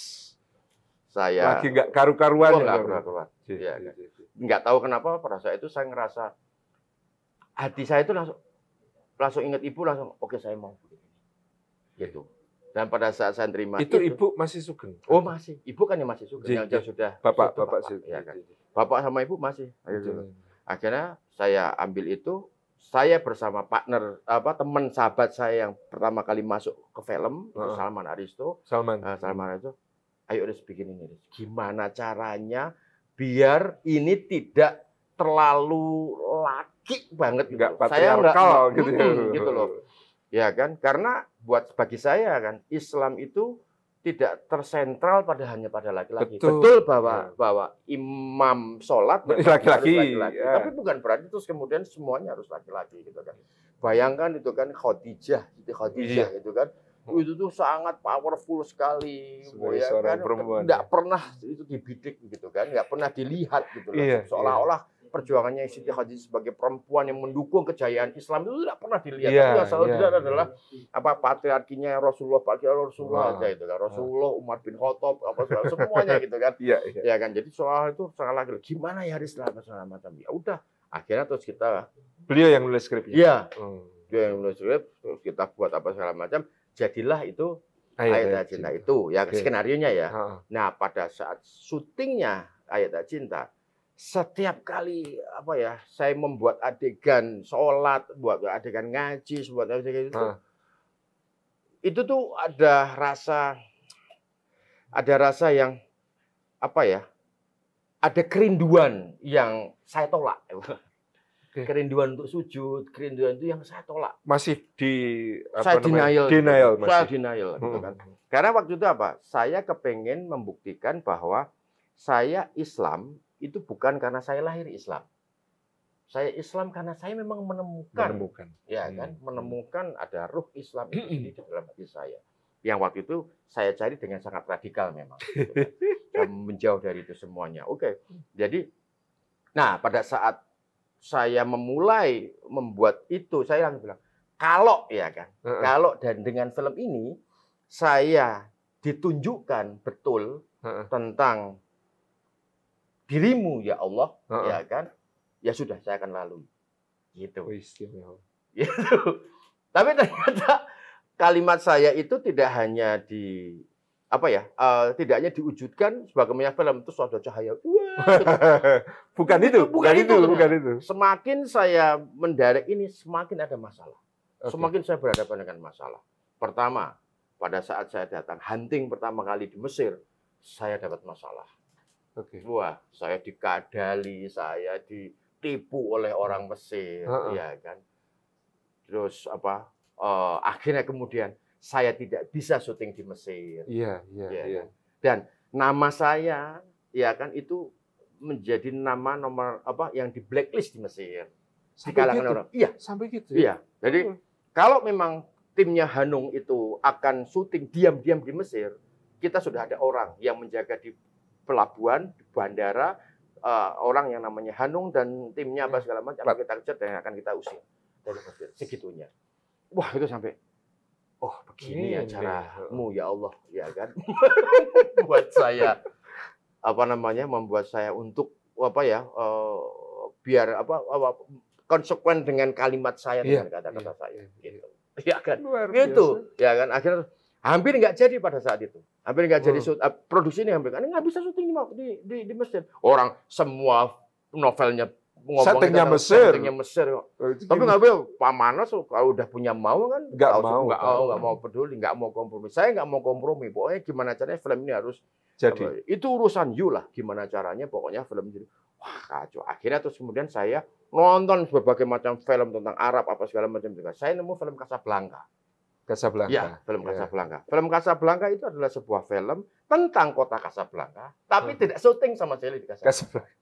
Saya lagi nggak karu-karuan. Oh, nggak karu-karuan. Ya, nggak tahu kenapa pada saat itu saya ngerasa hati saya itu langsung langsung ingat ibu langsung oke okay, saya mau gitu. Dan pada saat saya terima itu, itu ibu masih sugeng. Oh masih, ibu kan yang masih sugeng yang sudah bapak sudah, bapak, bapak, bapak, ya, kan? bapak sama ibu masih. Akhirnya saya ambil itu saya bersama partner apa teman sahabat saya yang pertama kali masuk ke film uh -huh. Salman Aristo. Salman. Uh, Salman Aristo. Ayo Riz bikin ini. Riz. Gimana caranya biar ini tidak terlalu laki banget enggak gitu saya enggak gitu, ya. gitu loh. Ya kan? Karena buat bagi saya kan Islam itu tidak tersentral pada hanya pada laki-laki. Betul. Betul bahwa ya. bahwa imam sholat laki-laki. laki-laki. Ya. Tapi bukan berarti terus kemudian semuanya harus laki-laki gitu kan. Bayangkan itu kan Khadijah, itu Khadijah ya. gitu kan. Hmm. Itu tuh sangat powerful sekali. ya, kan? Tidak ya. pernah itu dibidik gitu kan, nggak pernah dilihat gitu iya, iya, Seolah-olah perjuangannya Siti Khadijah sebagai perempuan yang mendukung kejayaan Islam itu tidak pernah dilihat. Yeah, yang selalu yeah. dilihat adalah apa patriarkinya Rasulullah, patriarki Rasulullah wow. aja itu kan. Ah. Rasulullah, Umar bin Khattab, apa semuanya *laughs* gitu kan. Iya, yeah, yeah. kan. Jadi soal itu soal lagi gimana ya hari selama-selama tadi? Ya udah, akhirnya terus kita beliau yang nulis skripnya. Iya. Hmm. Dia yang nulis skrip, terus kita buat apa segala macam. Jadilah itu ayat, cinta. itu ya okay. Iya. skenario nya ya. Ha. Nah, pada saat syutingnya ayat cinta setiap kali apa ya saya membuat adegan sholat, buat adegan ngaji, buat adegan itu, nah. itu tuh ada rasa ada rasa yang apa ya ada kerinduan yang saya tolak. Kerinduan untuk sujud, kerinduan itu yang saya tolak. Masih di apa saya namanya? denial. Gitu. Denial gitu. masih. Saya denial gitu hmm. gitu kan. Karena waktu itu apa? Saya kepengen membuktikan bahwa saya Islam itu bukan karena saya lahir Islam. Saya Islam karena saya memang menemukan, menemukan. ya hmm. kan, hmm. menemukan ada ruh Islam itu *clears throat* di dalam hati saya. Yang waktu itu saya cari dengan sangat radikal memang, *laughs* gitu kan. menjauh dari itu semuanya. Oke, okay. jadi, nah pada saat saya memulai membuat itu, saya langsung bilang, kalau ya kan, uh -uh. kalau dan dengan film ini saya ditunjukkan betul uh -uh. tentang dirimu ya Allah, uh ya kan? Ya sudah saya akan lalu Gitu. Ya gitu. *laughs* Tapi ternyata kalimat saya itu tidak hanya di apa ya uh, tidak hanya diwujudkan sebagai minyak film itu suatu cahaya Wah, *laughs* bukan itu bukan, itu, itu bukan itu semakin saya menderek ini semakin ada masalah okay. semakin saya berhadapan dengan masalah pertama pada saat saya datang hunting pertama kali di Mesir saya dapat masalah Okay. Wah, saya dikadali, saya ditipu oleh orang Mesir, uh -uh. ya kan. Terus apa? Uh, akhirnya kemudian saya tidak bisa syuting di Mesir. Iya, iya, iya. iya. Kan? Dan nama saya, ya kan itu menjadi nama nomor apa yang di blacklist di Mesir. Sampai di kalangan gitu? orang. Iya, sampai gitu. Ya? Iya. Jadi hmm. kalau memang timnya Hanung itu akan syuting diam-diam di Mesir, kita sudah ada orang yang menjaga di pelabuhan, di bandara, uh, orang yang namanya Hanung dan timnya apa hmm. segala macam akan kita kejar dan akan kita usir dari segitunya. Wah itu sampai oh begini ya caramu iya. ya Allah ya kan *laughs* buat saya apa namanya membuat saya untuk apa ya uh, biar apa, apa konsekuen dengan kalimat saya dengan iya, kata-kata yeah. saya iya, gitu. *laughs* Ya kan? Luar gitu. biasa. Gitu. Ya kan akhirnya hampir nggak jadi pada saat itu hampir nggak jadi hmm. shoot, produksi ini hampir nggak bisa syuting di, di, di Mesir. Orang semua novelnya settingnya Mesir. Settingnya Mesir. Oh, Tapi nggak bisa. Pak Manas kalau udah punya mau kan nggak mau, nggak mau, nggak mau peduli, nggak mau kompromi. Saya nggak mau kompromi. Pokoknya gimana caranya film ini harus jadi. Apa, itu urusan you lah. Gimana caranya pokoknya film jadi. Wah kacau. Akhirnya terus kemudian saya nonton berbagai macam film tentang Arab apa segala macam juga. Saya nemu film Casablanca. Casablanca. Iya, ya, film Kasablanka. Ya. Film Casablanca itu adalah sebuah film tentang kota Casablanca, tapi hmm. tidak syuting sama sekali di Casablanca. Casablanca.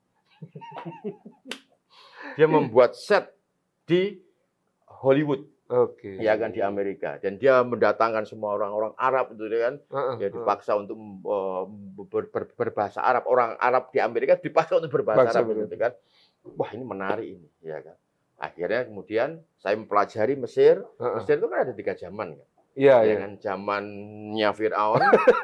*laughs* dia membuat set di Hollywood. Oke. Okay. Ya kan di Amerika dan dia mendatangkan semua orang-orang Arab itu ya kan uh, ya dipaksa uh. untuk uh, ber, ber, berbahasa Arab. Orang Arab di Amerika dipaksa untuk berbahasa Baksa, Arab gitu kan. Wah, ini menarik ini ya kan akhirnya kemudian saya mempelajari Mesir. Mesir itu kan ada tiga zaman kan. Iya, ya, ya zamannya Firaun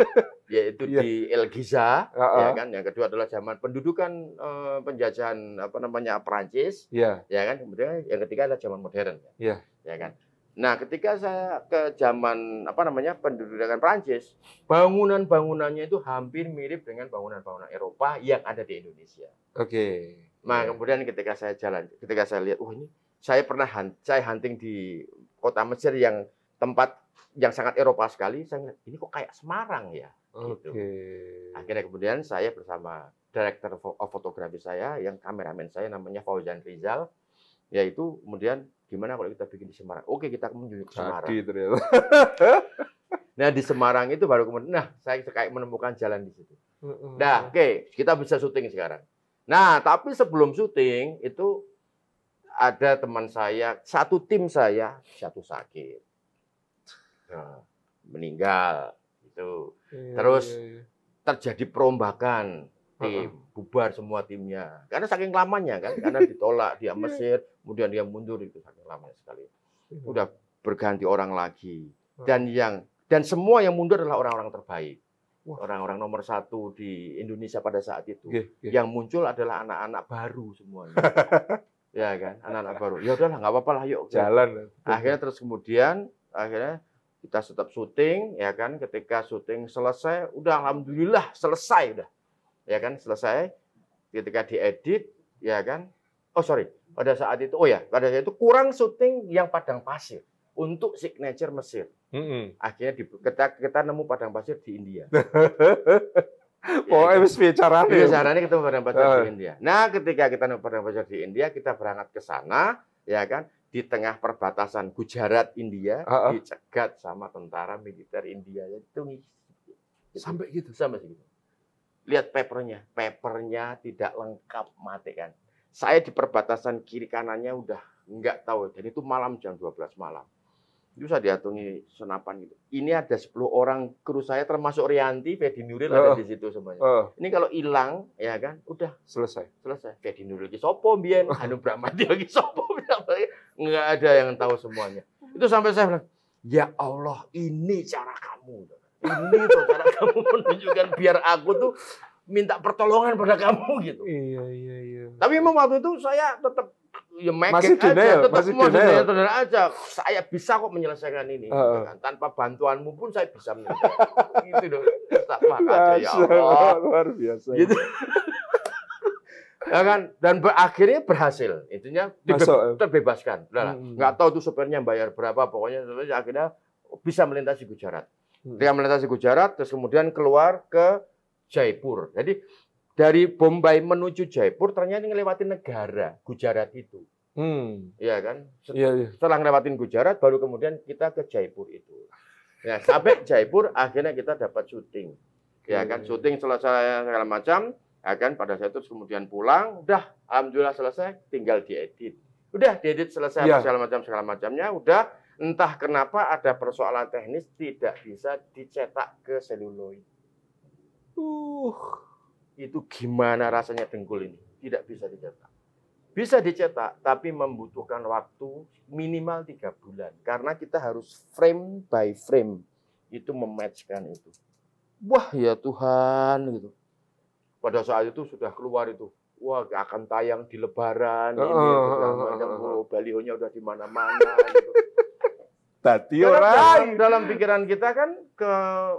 *laughs* yaitu ya. di El Giza uh-uh. ya kan. Yang kedua adalah zaman pendudukan uh, penjajahan apa namanya Prancis. ya. Ya kan kemudian yang ketiga adalah zaman modern kan. Iya. Ya kan. Nah, ketika saya ke zaman apa namanya pendudukan Prancis, bangunan-bangunannya itu hampir mirip dengan bangunan-bangunan Eropa yang ada di Indonesia. Oke. Nah, iya. kemudian ketika saya jalan, ketika saya lihat, oh ini saya pernah hunt, saya hunting di kota Mesir yang tempat yang sangat Eropa sekali. Saya ngeliat, ini kok kayak Semarang ya. Gitu. Akhirnya kemudian saya bersama director of fotografi saya, yang kameramen saya namanya Fauzan Rizal, yaitu kemudian gimana kalau kita bikin di Semarang? Oke, kita menuju ke Semarang. *laughs* nah di Semarang itu baru kemudian, nah saya kayak menemukan jalan di situ. Nah, oke, okay, kita bisa syuting sekarang. Nah, tapi sebelum syuting itu ada teman saya, satu tim saya, satu sakit. Nah, meninggal itu. Iya, Terus iya, iya. terjadi perombakan tim, bubar semua timnya. Karena saking lamanya kan, karena ditolak dia *laughs* Mesir, kemudian dia mundur itu saking lamanya sekali. Udah berganti orang lagi. Dan yang dan semua yang mundur adalah orang-orang terbaik orang-orang nomor satu di Indonesia pada saat itu. Yeah, yeah. Yang muncul adalah anak-anak baru semuanya. *laughs* ya kan, anak-anak baru. Ya udahlah, nggak apa-apa lah, yuk. Jalan. Akhirnya terus kemudian akhirnya kita tetap syuting, ya kan. Ketika syuting selesai, udah alhamdulillah selesai udah, ya kan, selesai. Ketika diedit, ya kan. Oh sorry, pada saat itu, oh ya, pada saat itu kurang syuting yang padang pasir untuk signature Mesir. Mm -hmm. Akhirnya di, kita, kita nemu padang pasir di India. *laughs* Ya, Pokoknya wis bicarane. Iya, ya. Bicarane kita padang pasir uh. di ah. India. Nah, ketika kita nemu padang pasir di India, kita berangkat ke sana, ya kan? Di tengah perbatasan Gujarat India, uh -uh. dicegat sama tentara militer India ya, itu nih, gitu. sampai gitu, sama sih. Lihat papernya, papernya tidak lengkap mati kan. Saya di perbatasan kiri kanannya udah nggak tahu. Jadi itu malam jam 12 malam itu saya diatungi senapan gitu. Ini ada 10 orang kru saya termasuk Rianti, Fedi Nuril oh. ada di situ semuanya. Oh. Ini kalau hilang ya kan, udah selesai. Selesai. Fedi Nuril lagi sopo mbiyen, Hanum *laughs* Bramadi lagi sopo enggak ada yang tahu semuanya. Itu sampai saya bilang, "Ya Allah, ini cara kamu." Ini tuh cara *laughs* kamu menunjukkan biar aku tuh minta pertolongan pada kamu gitu. Iya, iya, iya. Tapi memang waktu itu saya tetap ya masih aja, denial, tetap masih mau denial. aja. Saya bisa kok menyelesaikan ini. Uh. Kan? Tanpa bantuanmu pun saya bisa menyelesaikan. gitu dong. Sama aja ya Allah. Luar biasa. Gitu. ya kan dan ber akhirnya berhasil intinya Masuk, eh. terbebaskan nah, hmm. nggak tahu tuh sopirnya bayar berapa pokoknya akhirnya bisa melintasi Gujarat Dia hmm. melintasi Gujarat terus kemudian keluar ke Jaipur jadi dari Bombay menuju Jaipur ternyata ngelewatin negara Gujarat itu. Hmm. Iya kan? Setelah, ya, ya. Setelah ngelewatin Gujarat baru kemudian kita ke Jaipur itu. Ya, sampai Jaipur akhirnya kita dapat syuting. Okay. Ya kan syuting selesai segala macam, ya kan pada saat itu kemudian pulang, udah alhamdulillah selesai, tinggal diedit. Udah diedit selesai ya. segala macam segala macamnya, udah entah kenapa ada persoalan teknis tidak bisa dicetak ke seluloid. Uh itu gimana rasanya dengkul ini tidak bisa dicetak. Bisa dicetak, tapi membutuhkan waktu minimal tiga bulan. Karena kita harus frame by frame itu mematchkan itu. Wah ya Tuhan gitu. Pada saat itu sudah keluar itu. Wah akan tayang di Lebaran, ini, uh, uh, uh, uh, uh. balihonya udah di mana-mana. Gitu. Tadi orang dalam, pikiran kita kan ke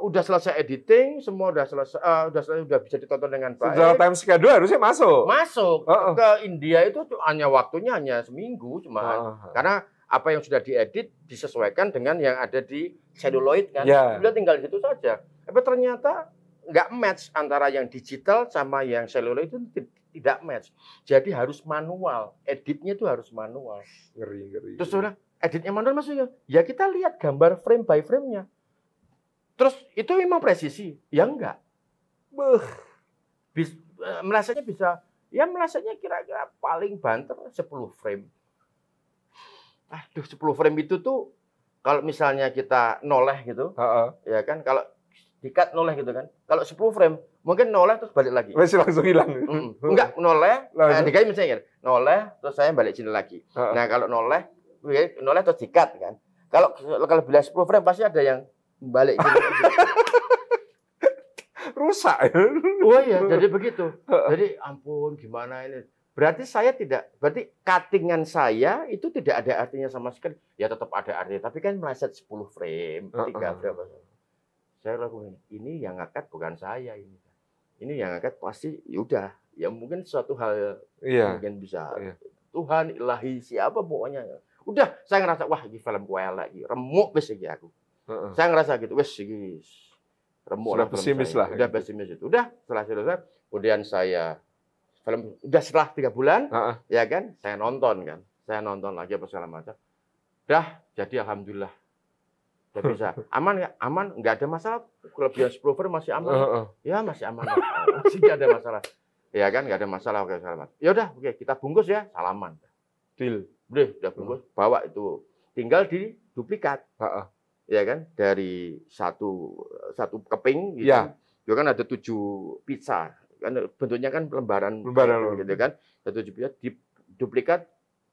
udah selesai editing, semua udah selesai uh, udah selesai udah bisa ditonton dengan baik. Setelah time schedule harusnya masuk. Masuk. Uh -uh. Ke India itu hanya waktunya hanya seminggu cuma uh ah. -huh. karena apa yang sudah diedit disesuaikan dengan yang ada di celluloid kan. Yeah. Udah tinggal di situ saja. Tapi ternyata nggak match antara yang digital sama yang celluloid itu tidak match. Jadi harus manual. Editnya itu harus manual. Ngeri, ngeri. Terus udah editnya manual maksudnya ya kita lihat gambar frame by frame-nya. Terus itu memang presisi? Ya enggak. Beuh. Bis, e, melesetnya bisa ya melesetnya kira-kira paling banter 10 frame. Aduh 10 frame itu tuh kalau misalnya kita noleh gitu. Uh -uh. Ya kan kalau dikat noleh gitu kan. Kalau 10 frame mungkin noleh terus balik lagi. Masih langsung hilang. Mm. Enggak, noleh. nah, Eh, misalnya noleh terus saya balik sini lagi. Uh -uh. Nah, kalau noleh nolnya atau dikat kan. Kalau kalau bila 10 frame pasti ada yang balik gitu. *laughs* Rusak. Ya? Oh iya, jadi begitu. *laughs* Jadi ampun gimana ini. Berarti saya tidak, berarti cuttingan saya itu tidak ada artinya sama sekali. Ya tetap ada artinya, tapi kan meleset 10 frame, tiga berapa. Saya lakukan ini yang ngangkat bukan saya ini. Ini yang ngangkat pasti yaudah. Ya mungkin suatu hal yeah. mungkin bisa. yeah. Tuhan ilahi siapa pokoknya. Udah saya ngerasa wah ini film gue lagi remuk bis lagi aku. Uh-uh. Saya ngerasa gitu wes iki remuk udah lah pesimis lah. Udah gitu. pesimis itu. Udah setelah selesai kemudian saya film udah setelah tiga bulan uh-uh. ya kan saya nonton kan. Saya nonton lagi apa segala macam. Dah jadi alhamdulillah Gak bisa. *laughs* Aman ya? Aman. Nggak ada masalah. Kelebihan sprover masih aman. Uh, uh. Ya masih aman. masih nggak ada masalah. Ya kan? Nggak ada masalah. Oke, salaman. Ya udah. Oke, kita bungkus ya. Salaman. Deal. Boleh, udah bungkus, oh. hmm. bawa itu. Tinggal di duplikat. Uh Ya kan? Dari satu satu keping gitu. Ya. Juga kan ada tujuh pizza. Kan bentuknya kan lembaran. Lembaran gitu kan. Ada tujuh pizza di duplikat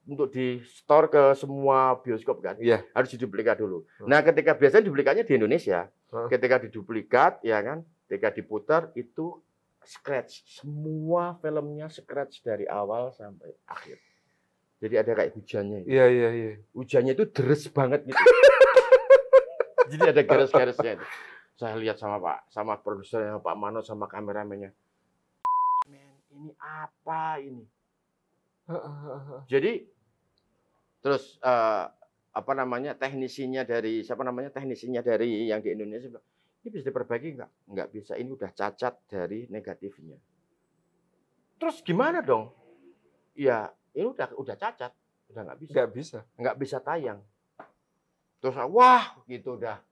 untuk di store ke semua bioskop kan yeah. harus di duplikat dulu. Hmm. Nah ketika biasanya duplikatnya di Indonesia, hmm. ketika duplikat ya kan, ketika diputar itu scratch semua filmnya scratch dari awal sampai akhir. Jadi ada kayak hujannya. Gitu. Iya, iya, iya. Hujannya itu deres banget gitu. *laughs* Jadi ada garis-garisnya itu. Saya lihat sama Pak, sama produsernya Pak Mano sama kameramennya. Man, ini apa ini? Jadi terus uh, apa namanya teknisinya dari siapa namanya teknisinya dari yang di Indonesia bilang ini bisa diperbaiki nggak? Nggak bisa. Ini udah cacat dari negatifnya. Terus gimana dong? Ya ini ya udah udah cacat, udah nggak bisa. Nggak bisa. Nggak bisa tayang. Terus wah gitu udah.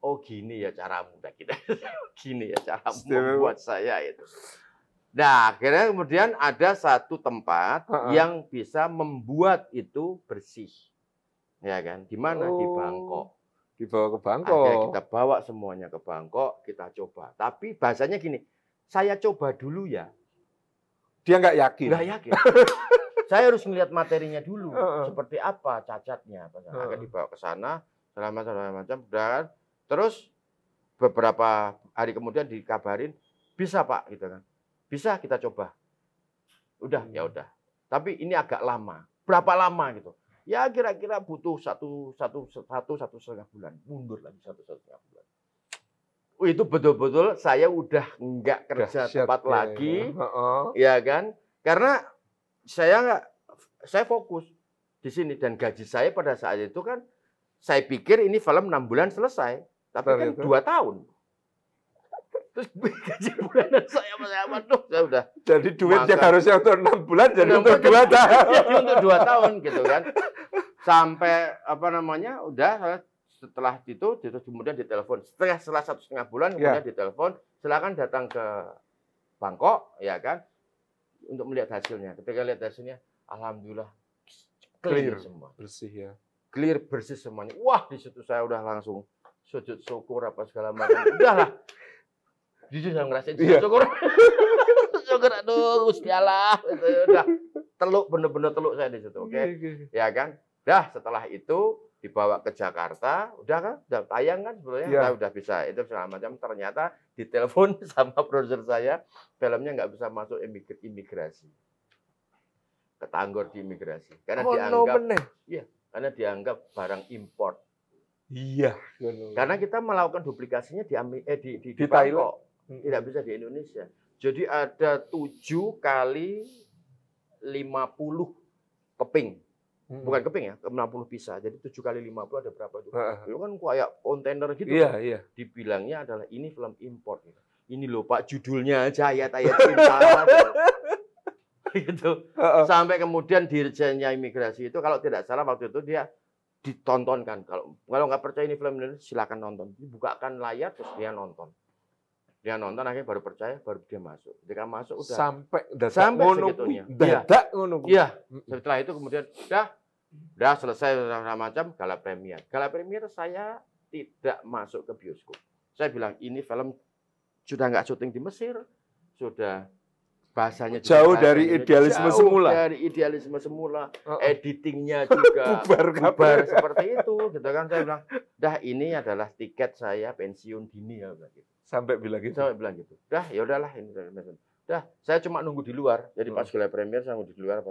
Oh gini ya cara udah kita *laughs* gini ya cara membuat saya itu. Nah, akhirnya kemudian ada satu tempat uh -uh. yang bisa membuat itu bersih. Ya kan? Di mana? Oh. Di Bangkok. Dibawa ke Bangkok. Akhirnya kita bawa semuanya ke Bangkok, kita coba. Tapi bahasanya gini, saya coba dulu ya. Dia nggak yakin. Nggak yakin. *laughs* saya harus melihat materinya dulu, uh -uh. seperti apa cacatnya, uh -uh. akan dibawa ke sana, selama macam, macam. Dan terus beberapa hari kemudian dikabarin, bisa pak, gitu kan? Bisa kita coba. Udah, ya hmm. ya udah. Tapi ini agak lama. Berapa lama gitu? Ya kira-kira butuh satu satu satu satu setengah bulan. Mundur lagi satu satu setengah bulan itu betul-betul saya udah nggak kerja Dahsyat tempat ya, ya, ya. lagi, uh -uh. ya kan? Karena saya nggak, saya fokus di sini dan gaji saya pada saat itu kan, saya pikir ini film enam bulan selesai, tapi Ternyata. kan dua tahun. *laughs* Terus gaji bulanan saya masih apa tuh? Saya udah. Jadi duit maka, yang harusnya untuk enam bulan jadi untuk dua tahun. Jadi untuk dua tahun gitu kan. Sampai apa namanya, udah setelah itu terus kemudian ditelepon setelah setelah satu setengah bulan ya. kemudian yeah. ditelepon silakan datang ke Bangkok ya kan untuk melihat hasilnya ketika lihat hasilnya alhamdulillah clear, clear semua bersih ya clear bersih semuanya wah di situ saya udah langsung sujud syukur apa segala macam udahlah jujur saya ngerasain sujud yeah. syukur *laughs* syukur aduh Gusti udah teluk bener-bener teluk saya di situ oke okay? Iya, iya, iya. ya kan dah setelah itu dibawa ke Jakarta, udah kan, udah tayang kan sebenarnya, ya. udah, udah bisa itu segala macam. Ternyata ditelepon *laughs* sama produser saya, filmnya nggak bisa masuk imigrasi, ketanggor di imigrasi, karena oh, dianggap, no iya, karena dianggap barang import. Iya. Karena kita melakukan duplikasinya di eh, di, di, di, di Thailand, hmm. tidak bisa di Indonesia. Jadi ada tujuh kali lima puluh keping Hmm. Bukan keping ya, 60 bisa. Jadi 7 kali 50 ada berapa itu? kan kayak kontainer gitu. Iya, yeah, kan? iya. Yeah. Dibilangnya adalah ini film import. Gitu. Ini loh Pak, judulnya aja ayat-ayat cinta. *laughs* gitu. Sampai kemudian dirjennya imigrasi itu kalau tidak salah waktu itu dia ditontonkan. Kalau kalau nggak percaya ini film Indonesia, silakan nonton. Dibukakan layar terus dia nonton. Dia nonton akhirnya baru percaya, baru dia masuk. Ketika masuk udah sampai dadak sampai ngono iya. dadak ngono. Iya. Setelah itu kemudian dah Udah selesai segala macam gala premier. Gala premier saya tidak masuk ke bioskop. Saya bilang ini film sudah nggak syuting di Mesir, sudah bahasanya jauh dari idealisme jauh semula. Dari idealisme semula, editingnya juga *laughs* bubar, bubar seperti itu, gitu kan saya bilang, dah ini adalah tiket saya pensiun dini ya bilang gitu. Sampai bilang gitu. Sampai bilang gitu. Dah, ya udahlah ini. Dah, saya cuma nunggu di luar. Jadi pas gala premier saya nunggu di luar.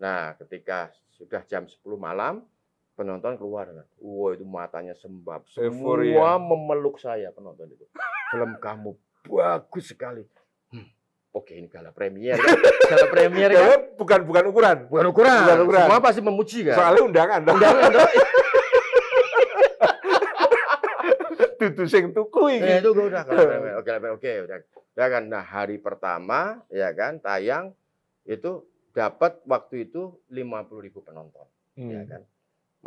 Nah, ketika sudah jam 10 malam penonton keluar kan. Wow, itu matanya sembab. Semua memeluk saya penonton itu. Film kamu bagus sekali. Hmm, Oke ini gala premier, kan? gala premier ya, kan? bukan bukan ukuran, bukan ukuran. Bukan ukuran. Semua pasti memuji kan. Soalnya undangan, undangan. dong. *laughs* Dudu sing tuku eh, iki. Ya, itu udah gala *laughs* premier. Oke, oke, oke, udah. Ya kan, nah hari pertama ya kan tayang itu dapat waktu itu 50 ribu penonton, ya hmm. ya kan?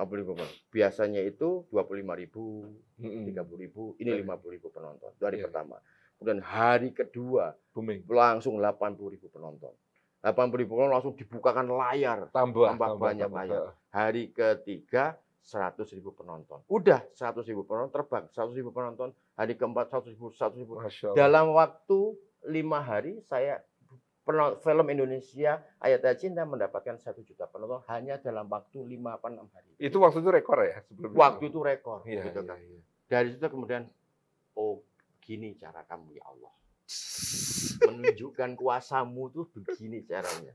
50 ribu penonton. Biasanya itu 25 ribu, hmm. 30 ribu, ini 50 iya. ribu penonton. Itu hari yeah. pertama. Kemudian hari kedua Booming. langsung 80 ribu penonton. 80 ribu penonton langsung dibukakan layar, tambah, tambah, tambah banyak tambah. layar. Hari ketiga 100 ribu penonton. Udah 100 ribu penonton terbang, 100 ribu penonton. Hari keempat 100 ribu, 100 ribu. Dalam waktu lima hari saya film Indonesia Ayat-ayat Cinta mendapatkan satu juta penonton hanya dalam waktu lima apa enam hari. Itu waktu itu rekor ya sebelum Waktu itu, rekor. Iya, gitu iya, kan. iya, Dari situ kemudian oh gini cara kamu ya Allah. *laughs* Menunjukkan kuasamu tuh begini caranya.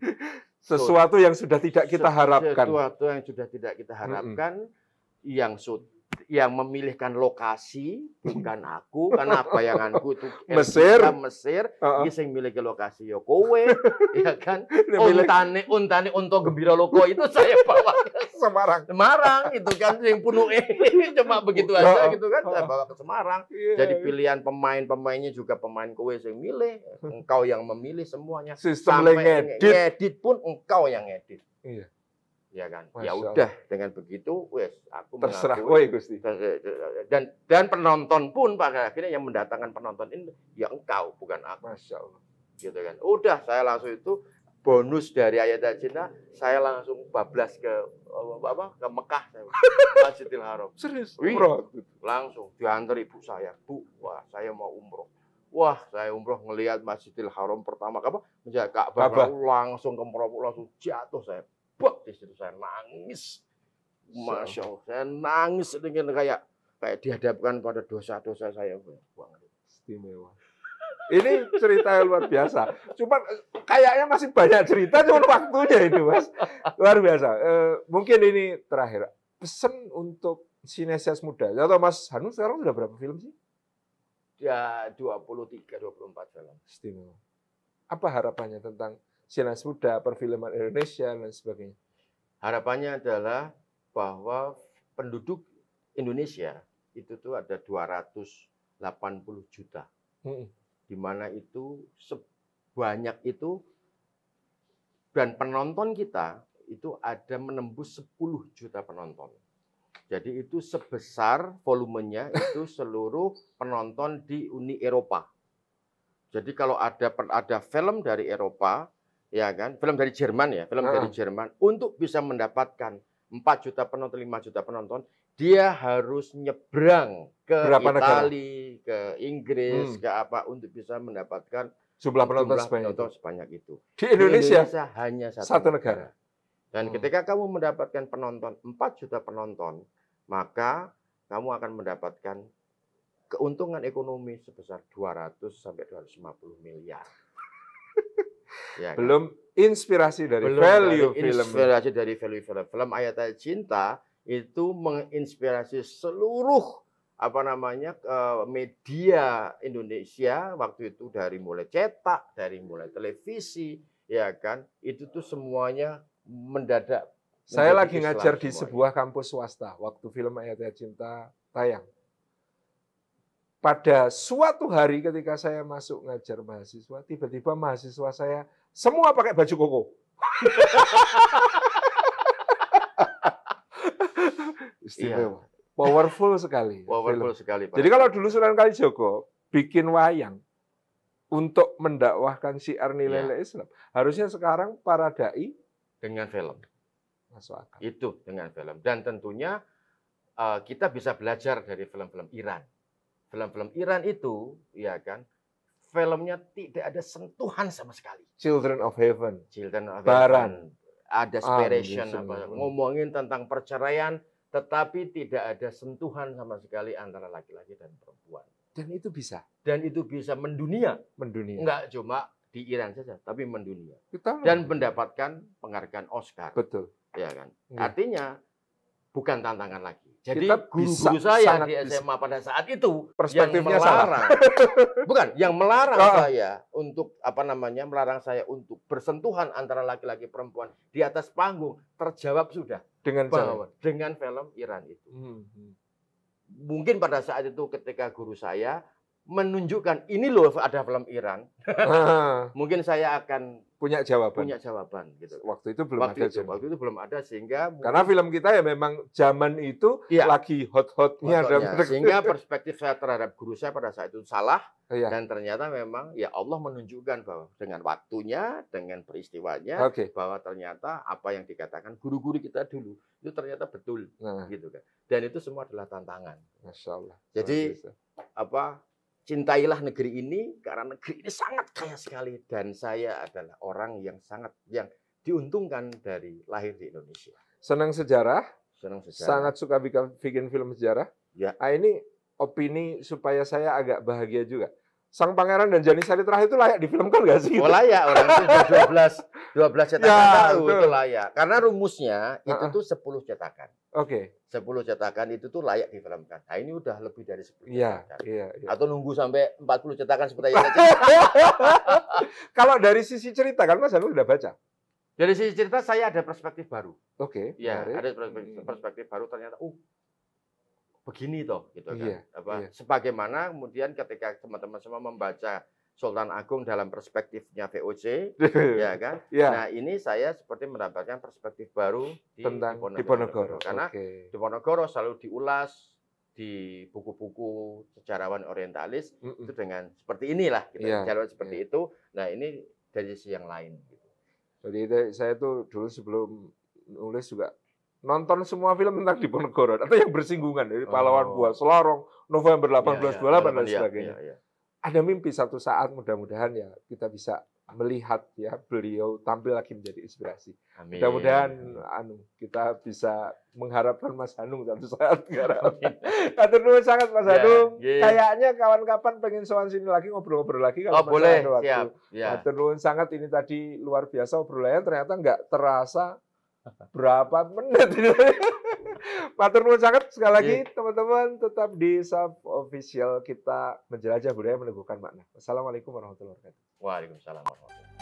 Sesuatu so, yang sudah tidak kita harapkan. Sesuatu yang sudah tidak kita harapkan mm -hmm. yang yang memilihkan lokasi bukan aku karena bayanganku itu *laughs* kan Mesir Mesir uh -uh. yang miliki lokasi yo ya, *laughs* ya kan oh, untane untane untuk gembira loko itu saya bawa ke *laughs* Semarang Semarang itu kan yang penuh eh cuma begitu aja gitu kan saya bawa ke Semarang yeah, jadi iya. pilihan pemain-pemainnya juga pemain kowe yang milih engkau yang memilih semuanya sistem sampai ngedit. ngedit pun engkau yang ngedit iya ya kan ya udah dengan begitu wes aku terserah kowe Gusti dan dan penonton pun pada akhirnya yang mendatangkan penonton ini ya engkau bukan aku Masya Allah gitu kan udah saya langsung itu bonus dari ayat cinta saya langsung bablas ke apa ke Mekah saya *laughs* Masjidil Haram serius umroh langsung diantar ibu saya bu wah saya mau umroh Wah, saya umroh ngelihat Masjidil Haram pertama apa? Menjaga Ka'bah langsung ke Merauke langsung jatuh saya. Bak di situ saya nangis. Masya Allah, saya nangis dengan kayak kayak dihadapkan pada dosa-dosa saya. buang istimewa. *laughs* Ini cerita yang luar biasa. Cuman eh, kayaknya masih banyak cerita, cuma waktunya ini, Mas. Luar biasa. E, mungkin ini terakhir. Pesan untuk sinesias muda. Atau ya Mas Hanu sekarang sudah berapa film sih? Ya, 23, 24 film. Istimewa. Apa harapannya tentang Siaran Muda, perfilman Indonesia, dan sebagainya. Harapannya adalah bahwa penduduk Indonesia itu tuh ada 280 juta. Hmm. Di mana itu sebanyak itu dan penonton kita itu ada menembus 10 juta penonton. Jadi itu sebesar volumenya itu *laughs* seluruh penonton di Uni Eropa. Jadi kalau ada ada film dari Eropa ya kan? Film dari Jerman ya, film uh. dari Jerman. Untuk bisa mendapatkan 4 juta penonton, 5 juta penonton, dia harus nyebrang ke Berapa Itali, negara? ke Inggris, hmm. ke apa untuk bisa mendapatkan jumlah penonton, jumlah sebanyak, penonton itu. sebanyak itu. Di Indonesia, Di Indonesia hanya satu, satu negara. negara. Dan hmm. ketika kamu mendapatkan penonton 4 juta penonton, maka kamu akan mendapatkan keuntungan ekonomi sebesar 200 sampai 250 miliar. Ya, kan? Belum inspirasi dari Belum value dari film. Inspirasi dari value film. Film Ayat Ayat Cinta itu menginspirasi seluruh apa namanya media Indonesia waktu itu dari mulai cetak, dari mulai televisi, ya kan? Itu tuh semuanya mendadak. Saya lagi ngajar semuanya. di sebuah kampus swasta waktu film Ayat Ayat Cinta tayang. Pada suatu hari ketika saya masuk ngajar mahasiswa, tiba-tiba mahasiswa saya semua pakai baju koko. *laughs* Istimewa. Iya. Powerful sekali. Powerful film. sekali. Pak. Jadi kalau dulu Sunan Kalijogo bikin wayang untuk mendakwahkan si iya. nilai-nilai Islam, harusnya sekarang para dai dengan film. Masuk akal. Itu dengan film. Dan tentunya uh, kita bisa belajar dari film-film Iran. Film-film Iran itu, ya kan, filmnya tidak ada sentuhan sama sekali. Children of Heaven. Children of Baran. Heaven. Ada separation ah, apa ngomongin tentang perceraian tetapi tidak ada sentuhan sama sekali antara laki-laki dan perempuan. Dan itu bisa. Dan itu bisa mendunia. Mendunia. Enggak cuma di Iran saja, tapi mendunia. Kita dan mendapatkan penghargaan Oscar. Betul. Ya kan. Ya. Artinya bukan tantangan lagi. Jadi guru-guru saya di SMA pada saat itu perspektifnya yang melarang, salah. *laughs* bukan yang melarang oh. saya untuk apa namanya melarang saya untuk bersentuhan antara laki-laki perempuan di atas panggung terjawab sudah dengan bahwa dengan film Iran itu. Hmm, hmm. Mungkin pada saat itu ketika guru saya menunjukkan ini loh ada film Iran. Ah. *laughs* Mungkin saya akan punya jawaban. Punya jawaban gitu. Waktu itu belum waktu ada. Itu, waktu itu belum ada sehingga mungkin... karena film kita ya memang zaman itu iya. lagi hot-hotnya hot, hot sehingga *laughs* perspektif saya terhadap guru saya pada saat itu salah iya. dan ternyata memang ya Allah menunjukkan bahwa dengan waktunya, dengan peristiwanya okay. bahwa ternyata apa yang dikatakan guru-guru kita dulu itu ternyata betul nah. gitu kan. Dan itu semua adalah tantangan. Masya Allah. Jadi Masya apa cintailah negeri ini karena negeri ini sangat kaya sekali dan saya adalah orang yang sangat yang diuntungkan dari lahir di Indonesia. Senang sejarah? Senang sejarah. Sangat suka bikin, film sejarah? Ya. Ah, ini opini supaya saya agak bahagia juga. Sang Pangeran dan Jani Sari terakhir itu layak difilmkan gak sih? Oh layak, orang itu 12 *laughs* 12 cetakan ya, tahu itu. itu layak. Karena rumusnya itu uh -uh. tuh 10 cetakan. Oke. Okay. 10 cetakan itu tuh layak difilmkan. Nah, ini udah lebih dari 10 ya, cetakan. Iya, iya. Atau nunggu sampai 40 cetakan seperti yang *laughs* Kalau dari sisi cerita kan Mas Anu udah baca? Dari sisi cerita saya ada perspektif baru. Oke. Okay, ya, ada perspektif, perspektif baru ternyata Uh begini toh gitu iya, kan. Iya, apa iya. sebagaimana kemudian ketika teman-teman semua membaca Sultan Agung dalam perspektifnya VOC *laughs* ya kan. Yeah. Nah, ini saya seperti mendapatkan perspektif baru di tentang Diponegoro, karena okay. Diponegoro selalu diulas di buku-buku sejarawan orientalis mm -mm. itu dengan seperti inilah gitu. Yeah. Iya, Jalur seperti yeah. itu. Nah, ini dari sisi yang lain gitu. Jadi saya tuh dulu sebelum nulis juga nonton semua film tentang Diponegoro atau yang bersinggungan dari pahlawan oh. buah Selorong, November 1828 ya, ya, dan iya, sebagainya. Ya, ya. Ada mimpi satu saat mudah-mudahan ya kita bisa melihat ya beliau tampil lagi menjadi inspirasi. Mudah-mudahan anu kita bisa mengharapkan Mas Hanung satu saat *laughs* Katur nuwun sangat Mas ya, Hanung. Iya. Kayaknya kawan-kawan pengen soal sini lagi ngobrol-ngobrol lagi kalau oh, boleh. Ada waktu. Siap. Ya. Katur nuwun sangat ini tadi luar biasa obrolannya ternyata nggak terasa berapa menit *laughs* Matur nuwun sangat sekali lagi iya. teman-teman tetap di sub official kita menjelajah budaya meneguhkan makna. Assalamualaikum warahmatullahi wabarakatuh. Waalaikumsalam warahmatullahi wabarakatuh.